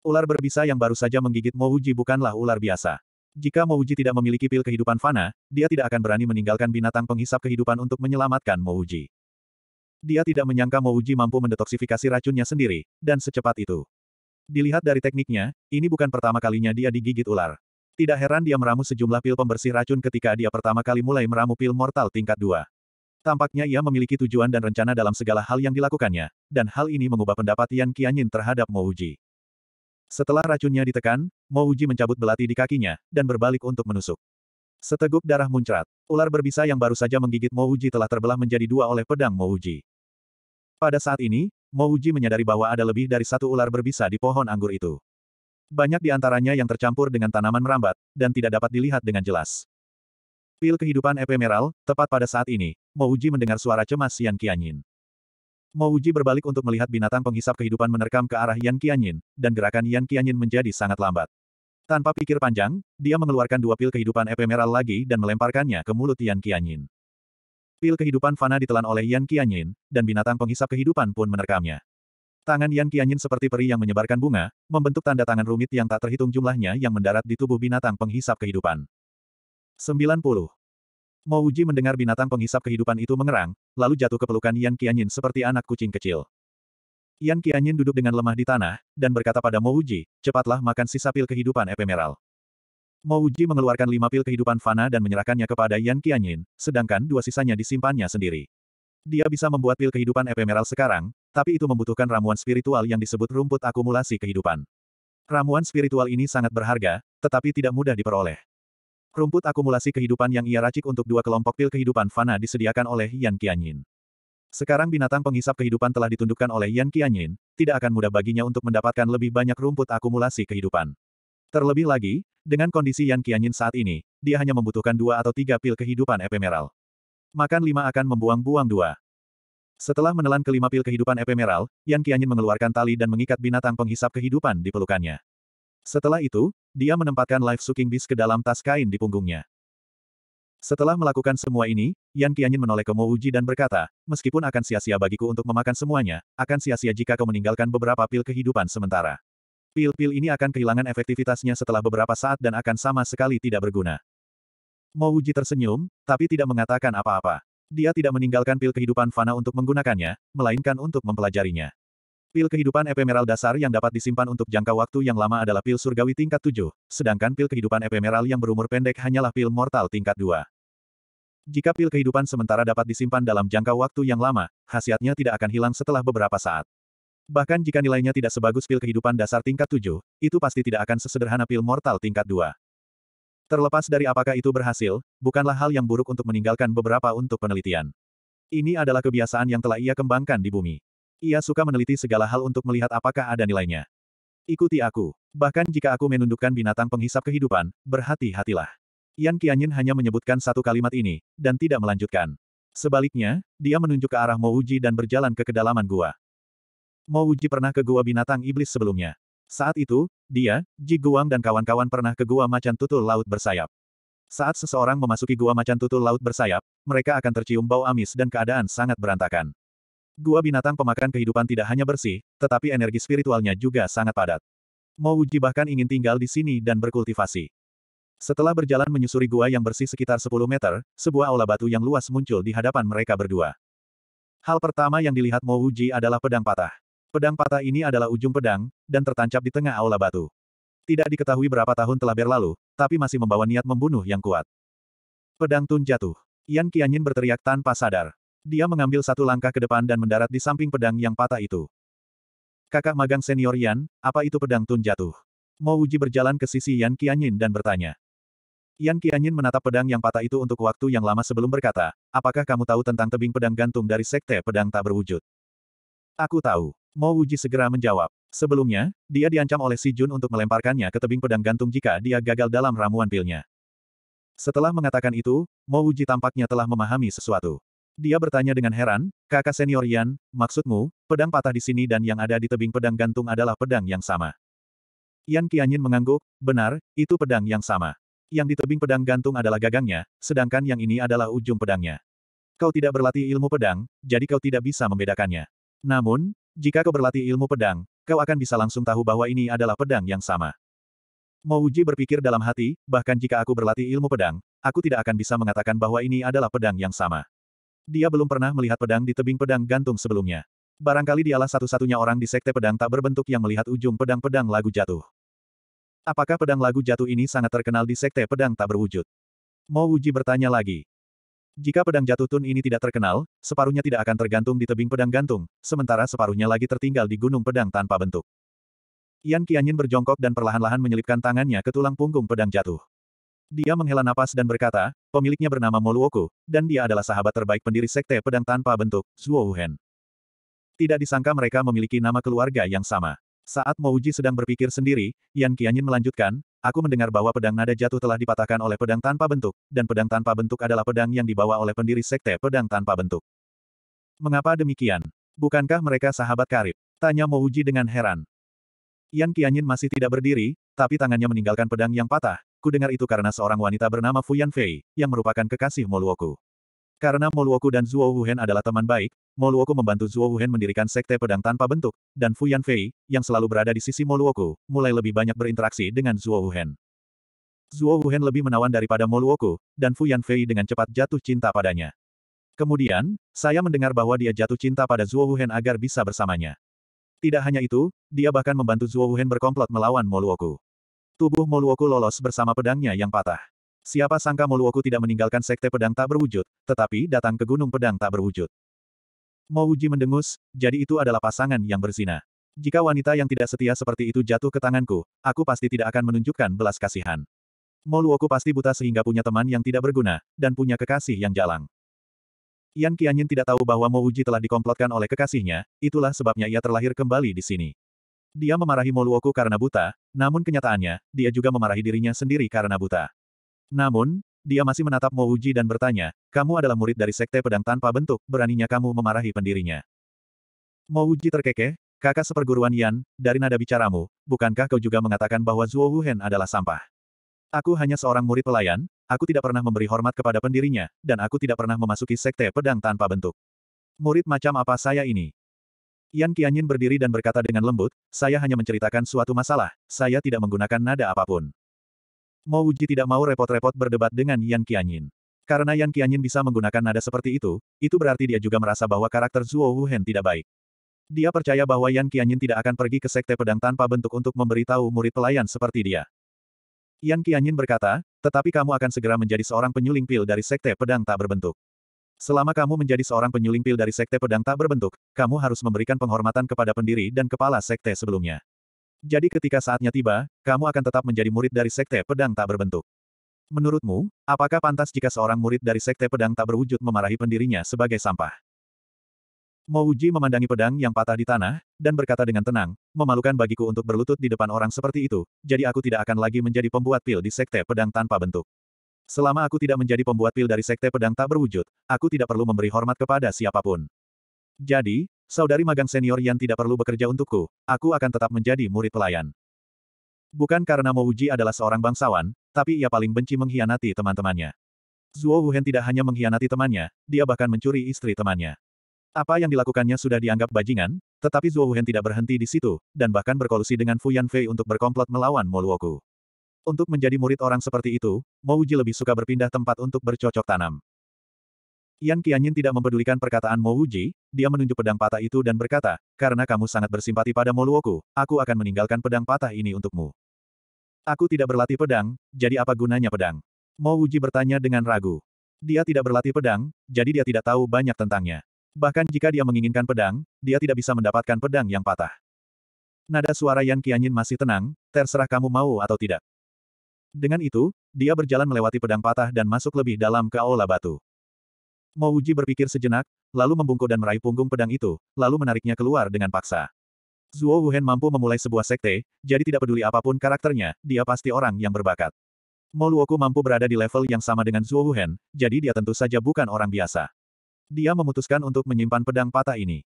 Ular berbisa yang baru saja menggigit Mouji bukanlah ular biasa. Jika Mouji tidak memiliki pil kehidupan fana, dia tidak akan berani meninggalkan binatang penghisap kehidupan untuk menyelamatkan Mouji. Dia tidak menyangka Mouji mampu mendetoksifikasi racunnya sendiri, dan secepat itu. Dilihat dari tekniknya, ini bukan pertama kalinya dia digigit ular. Tidak heran dia meramu sejumlah pil pembersih racun ketika dia pertama kali mulai meramu pil mortal tingkat 2. Tampaknya ia memiliki tujuan dan rencana dalam segala hal yang dilakukannya, dan hal ini mengubah pendapat Yan Qianyin terhadap Mo Uji. Setelah racunnya ditekan, Mo Uji mencabut belati di kakinya, dan berbalik untuk menusuk. Seteguk darah muncrat. Ular berbisa yang baru saja menggigit Mo Uji telah terbelah menjadi dua oleh pedang Mo Uji. Pada saat ini, Mo Uji menyadari bahwa ada lebih dari satu ular berbisa di pohon anggur itu. Banyak di antaranya yang tercampur dengan tanaman merambat, dan tidak dapat dilihat dengan jelas. Pil kehidupan epemeral, tepat pada saat ini, Mouji mendengar suara cemas Yan Qianyin. Mouji berbalik untuk melihat binatang penghisap kehidupan menerkam ke arah Yan Qianyin, dan gerakan Yan Qianyin menjadi sangat lambat. Tanpa pikir panjang, dia mengeluarkan dua pil kehidupan epemeral lagi dan melemparkannya ke mulut Yan Qianyin. Pil kehidupan fana ditelan oleh Yan Qianyin, dan binatang penghisap kehidupan pun menerkamnya. Tangan Yan Qianyin seperti peri yang menyebarkan bunga, membentuk tanda tangan rumit yang tak terhitung jumlahnya yang mendarat di tubuh binatang penghisap kehidupan. 90. Mo Uji mendengar binatang penghisap kehidupan itu mengerang, lalu jatuh ke pelukan Yan Qianyin seperti anak kucing kecil. Yan Qianyin duduk dengan lemah di tanah, dan berkata pada Mo Uji, cepatlah makan sisa pil kehidupan epemeral. Mo Uji mengeluarkan lima pil kehidupan fana dan menyerahkannya kepada Yan Qianyin, sedangkan dua sisanya disimpannya sendiri. Dia bisa membuat pil kehidupan epemeral sekarang, tapi itu membutuhkan ramuan spiritual yang disebut rumput akumulasi kehidupan. Ramuan spiritual ini sangat berharga, tetapi tidak mudah diperoleh. Rumput akumulasi kehidupan yang ia racik untuk dua kelompok pil kehidupan fana disediakan oleh Yan Qianyin. Sekarang binatang penghisap kehidupan telah ditundukkan oleh Yan Qianyin, tidak akan mudah baginya untuk mendapatkan lebih banyak rumput akumulasi kehidupan. Terlebih lagi, dengan kondisi Yan Qianyin saat ini, dia hanya membutuhkan dua atau tiga pil kehidupan ephemeral. Makan lima akan membuang-buang dua. Setelah menelan kelima pil kehidupan epemeral, Yan Qianyin mengeluarkan tali dan mengikat binatang penghisap kehidupan di pelukannya. Setelah itu, dia menempatkan life sucking beast ke dalam tas kain di punggungnya. Setelah melakukan semua ini, Yan Qianyin menoleh ke Mo Uji dan berkata, meskipun akan sia-sia bagiku untuk memakan semuanya, akan sia-sia jika kau meninggalkan beberapa pil kehidupan sementara. Pil-pil ini akan kehilangan efektivitasnya setelah beberapa saat dan akan sama sekali tidak berguna. Mo Uji tersenyum, tapi tidak mengatakan apa-apa. Dia tidak meninggalkan pil kehidupan fana untuk menggunakannya, melainkan untuk mempelajarinya. Pil kehidupan epemeral dasar yang dapat disimpan untuk jangka waktu yang lama adalah pil surgawi tingkat 7, sedangkan pil kehidupan epemeral yang berumur pendek hanyalah pil mortal tingkat 2. Jika pil kehidupan sementara dapat disimpan dalam jangka waktu yang lama, khasiatnya tidak akan hilang setelah beberapa saat. Bahkan jika nilainya tidak sebagus pil kehidupan dasar tingkat 7, itu pasti tidak akan sesederhana pil mortal tingkat 2. Terlepas dari apakah itu berhasil, bukanlah hal yang buruk untuk meninggalkan beberapa untuk penelitian. Ini adalah kebiasaan yang telah ia kembangkan di bumi. Ia suka meneliti segala hal untuk melihat apakah ada nilainya. Ikuti aku. Bahkan jika aku menundukkan binatang penghisap kehidupan, berhati-hatilah. Yan Qianyin hanya menyebutkan satu kalimat ini, dan tidak melanjutkan. Sebaliknya, dia menunjuk ke arah Mouji dan berjalan ke kedalaman gua. Mouji pernah ke gua binatang iblis sebelumnya. Saat itu, dia, Ji Guang dan kawan-kawan pernah ke gua macan tutul laut bersayap. Saat seseorang memasuki gua macan tutul laut bersayap, mereka akan tercium bau amis dan keadaan sangat berantakan. Gua binatang pemakan kehidupan tidak hanya bersih, tetapi energi spiritualnya juga sangat padat. Mo Uji bahkan ingin tinggal di sini dan berkultivasi. Setelah berjalan menyusuri gua yang bersih sekitar 10 meter, sebuah aula batu yang luas muncul di hadapan mereka berdua. Hal pertama yang dilihat Mo Uji adalah pedang patah. Pedang patah ini adalah ujung pedang, dan tertancap di tengah aula batu. Tidak diketahui berapa tahun telah berlalu, tapi masih membawa niat membunuh yang kuat. Pedang Tun jatuh. Yan Qianyin berteriak tanpa sadar. Dia mengambil satu langkah ke depan dan mendarat di samping pedang yang patah itu. Kakak magang senior Yan, apa itu pedang Tun jatuh? Mo Uji berjalan ke sisi Yan Qianyin dan bertanya. Yan Qianyin menatap pedang yang patah itu untuk waktu yang lama sebelum berkata, apakah kamu tahu tentang tebing pedang gantung dari sekte pedang tak berwujud? Aku tahu. Mo Wuji segera menjawab. Sebelumnya, dia diancam oleh Si Jun untuk melemparkannya ke tebing pedang gantung jika dia gagal dalam ramuan pilnya. Setelah mengatakan itu, Mo Wuji tampaknya telah memahami sesuatu. Dia bertanya dengan heran, kakak senior Yan, maksudmu, pedang patah di sini dan yang ada di tebing pedang gantung adalah pedang yang sama. Yan Qianyin mengangguk, benar, itu pedang yang sama. Yang di tebing pedang gantung adalah gagangnya, sedangkan yang ini adalah ujung pedangnya. Kau tidak berlatih ilmu pedang, jadi kau tidak bisa membedakannya. Namun, jika kau berlatih ilmu pedang, kau akan bisa langsung tahu bahwa ini adalah pedang yang sama. Mouji berpikir dalam hati, bahkan jika aku berlatih ilmu pedang, aku tidak akan bisa mengatakan bahwa ini adalah pedang yang sama. Dia belum pernah melihat pedang di tebing pedang gantung sebelumnya. Barangkali dialah satu-satunya orang di sekte pedang tak berbentuk yang melihat ujung pedang-pedang lagu jatuh. Apakah pedang lagu jatuh ini sangat terkenal di sekte pedang tak berwujud? Mo Uji bertanya lagi. Jika pedang jatuh tun ini tidak terkenal, separuhnya tidak akan tergantung di tebing pedang gantung, sementara separuhnya lagi tertinggal di gunung pedang tanpa bentuk. Yan Qianyin berjongkok dan perlahan-lahan menyelipkan tangannya ke tulang punggung pedang jatuh. Dia menghela napas dan berkata, pemiliknya bernama Moluoku, dan dia adalah sahabat terbaik pendiri sekte pedang tanpa bentuk, Zuo Wuhen. Tidak disangka mereka memiliki nama keluarga yang sama. Saat Mouji sedang berpikir sendiri, Yan Qianyin melanjutkan, Aku mendengar bahwa pedang nada jatuh telah dipatahkan oleh pedang tanpa bentuk, dan pedang tanpa bentuk adalah pedang yang dibawa oleh pendiri sekte pedang tanpa bentuk. Mengapa demikian? Bukankah mereka sahabat karib? Tanya Mouji dengan heran. Yan Qianyin masih tidak berdiri, tapi tangannya meninggalkan pedang yang patah. Kudengar itu karena seorang wanita bernama Fu Yanfei yang merupakan kekasih Moluoku. Karena Moluoku dan Zuo Wuhen adalah teman baik, Moluoku membantu Zuo Wuhen mendirikan sekte pedang tanpa bentuk, dan Fuyan Fei, yang selalu berada di sisi Moluoku, mulai lebih banyak berinteraksi dengan Zuo Wuhen. Zuo Wuhen lebih menawan daripada Moluoku, dan Fuyan Fei dengan cepat jatuh cinta padanya. Kemudian, saya mendengar bahwa dia jatuh cinta pada Zuo Wuhen agar bisa bersamanya. Tidak hanya itu, dia bahkan membantu Zuo Wuhen berkomplot melawan Moluoku. Tubuh Moluoku lolos bersama pedangnya yang patah. Siapa sangka Moluoku tidak meninggalkan sekte pedang tak berwujud, tetapi datang ke gunung pedang tak berwujud. Mouji mendengus, jadi itu adalah pasangan yang berzina. Jika wanita yang tidak setia seperti itu jatuh ke tanganku, aku pasti tidak akan menunjukkan belas kasihan. Moluoku pasti buta sehingga punya teman yang tidak berguna, dan punya kekasih yang jalang. Yan Qianyin tidak tahu bahwa Mouji telah dikomplotkan oleh kekasihnya, itulah sebabnya ia terlahir kembali di sini. Dia memarahi Moluoku karena buta, namun kenyataannya, dia juga memarahi dirinya sendiri karena buta. Namun, dia masih menatap Mouji dan bertanya, kamu adalah murid dari sekte pedang tanpa bentuk, beraninya kamu memarahi pendirinya. Mouji terkekeh, kakak seperguruan Yan, dari nada bicaramu, bukankah kau juga mengatakan bahwa Zuo Wuhen adalah sampah? Aku hanya seorang murid pelayan, aku tidak pernah memberi hormat kepada pendirinya, dan aku tidak pernah memasuki sekte pedang tanpa bentuk. Murid macam apa saya ini? Yan Qianyin berdiri dan berkata dengan lembut, saya hanya menceritakan suatu masalah, saya tidak menggunakan nada apapun. Mo Uji tidak mau repot-repot berdebat dengan Yan Qianyin. Karena Yan Qianyin bisa menggunakan nada seperti itu, itu berarti dia juga merasa bahwa karakter Zuo Wuhen tidak baik. Dia percaya bahwa Yan Qianyin tidak akan pergi ke sekte pedang tanpa bentuk untuk memberitahu murid pelayan seperti dia. Yan Qianyin berkata, tetapi kamu akan segera menjadi seorang penyuling pil dari sekte pedang tak berbentuk. Selama kamu menjadi seorang penyuling pil dari sekte pedang tak berbentuk, kamu harus memberikan penghormatan kepada pendiri dan kepala sekte sebelumnya. Jadi ketika saatnya tiba, kamu akan tetap menjadi murid dari Sekte Pedang Tak Berbentuk. Menurutmu, apakah pantas jika seorang murid dari Sekte Pedang Tak Berwujud memarahi pendirinya sebagai sampah? Mouji memandangi pedang yang patah di tanah, dan berkata dengan tenang, memalukan bagiku untuk berlutut di depan orang seperti itu, jadi aku tidak akan lagi menjadi pembuat pil di Sekte Pedang Tanpa Bentuk. Selama aku tidak menjadi pembuat pil dari Sekte Pedang Tak Berwujud, aku tidak perlu memberi hormat kepada siapapun. Jadi, Saudari magang senior yang tidak perlu bekerja untukku, aku akan tetap menjadi murid pelayan. Bukan karena Mouji adalah seorang bangsawan, tapi ia paling benci mengkhianati teman-temannya. Zuo Wuhen tidak hanya mengkhianati temannya, dia bahkan mencuri istri temannya. Apa yang dilakukannya sudah dianggap bajingan, tetapi Zuo Wuhen tidak berhenti di situ, dan bahkan berkolusi dengan Fu Yanfei untuk berkomplot melawan Moluoku. Untuk menjadi murid orang seperti itu, Mouji lebih suka berpindah tempat untuk bercocok tanam. Yan Qianyin tidak mempedulikan perkataan Mo Wuji, dia menunjuk pedang patah itu dan berkata, karena kamu sangat bersimpati pada Moluoku, aku akan meninggalkan pedang patah ini untukmu. Aku tidak berlatih pedang, jadi apa gunanya pedang? Mo Wuji bertanya dengan ragu. Dia tidak berlatih pedang, jadi dia tidak tahu banyak tentangnya. Bahkan jika dia menginginkan pedang, dia tidak bisa mendapatkan pedang yang patah. Nada suara Yan Qianyin masih tenang, terserah kamu mau atau tidak. Dengan itu, dia berjalan melewati pedang patah dan masuk lebih dalam ke aula batu. Mo Uji berpikir sejenak, lalu membungkuk dan meraih punggung pedang itu, lalu menariknya keluar dengan paksa. Zuo Wuhen mampu memulai sebuah sekte, jadi tidak peduli apapun karakternya, dia pasti orang yang berbakat. Mo Luoku mampu berada di level yang sama dengan Zuo Wuhen, jadi dia tentu saja bukan orang biasa. Dia memutuskan untuk menyimpan pedang patah ini.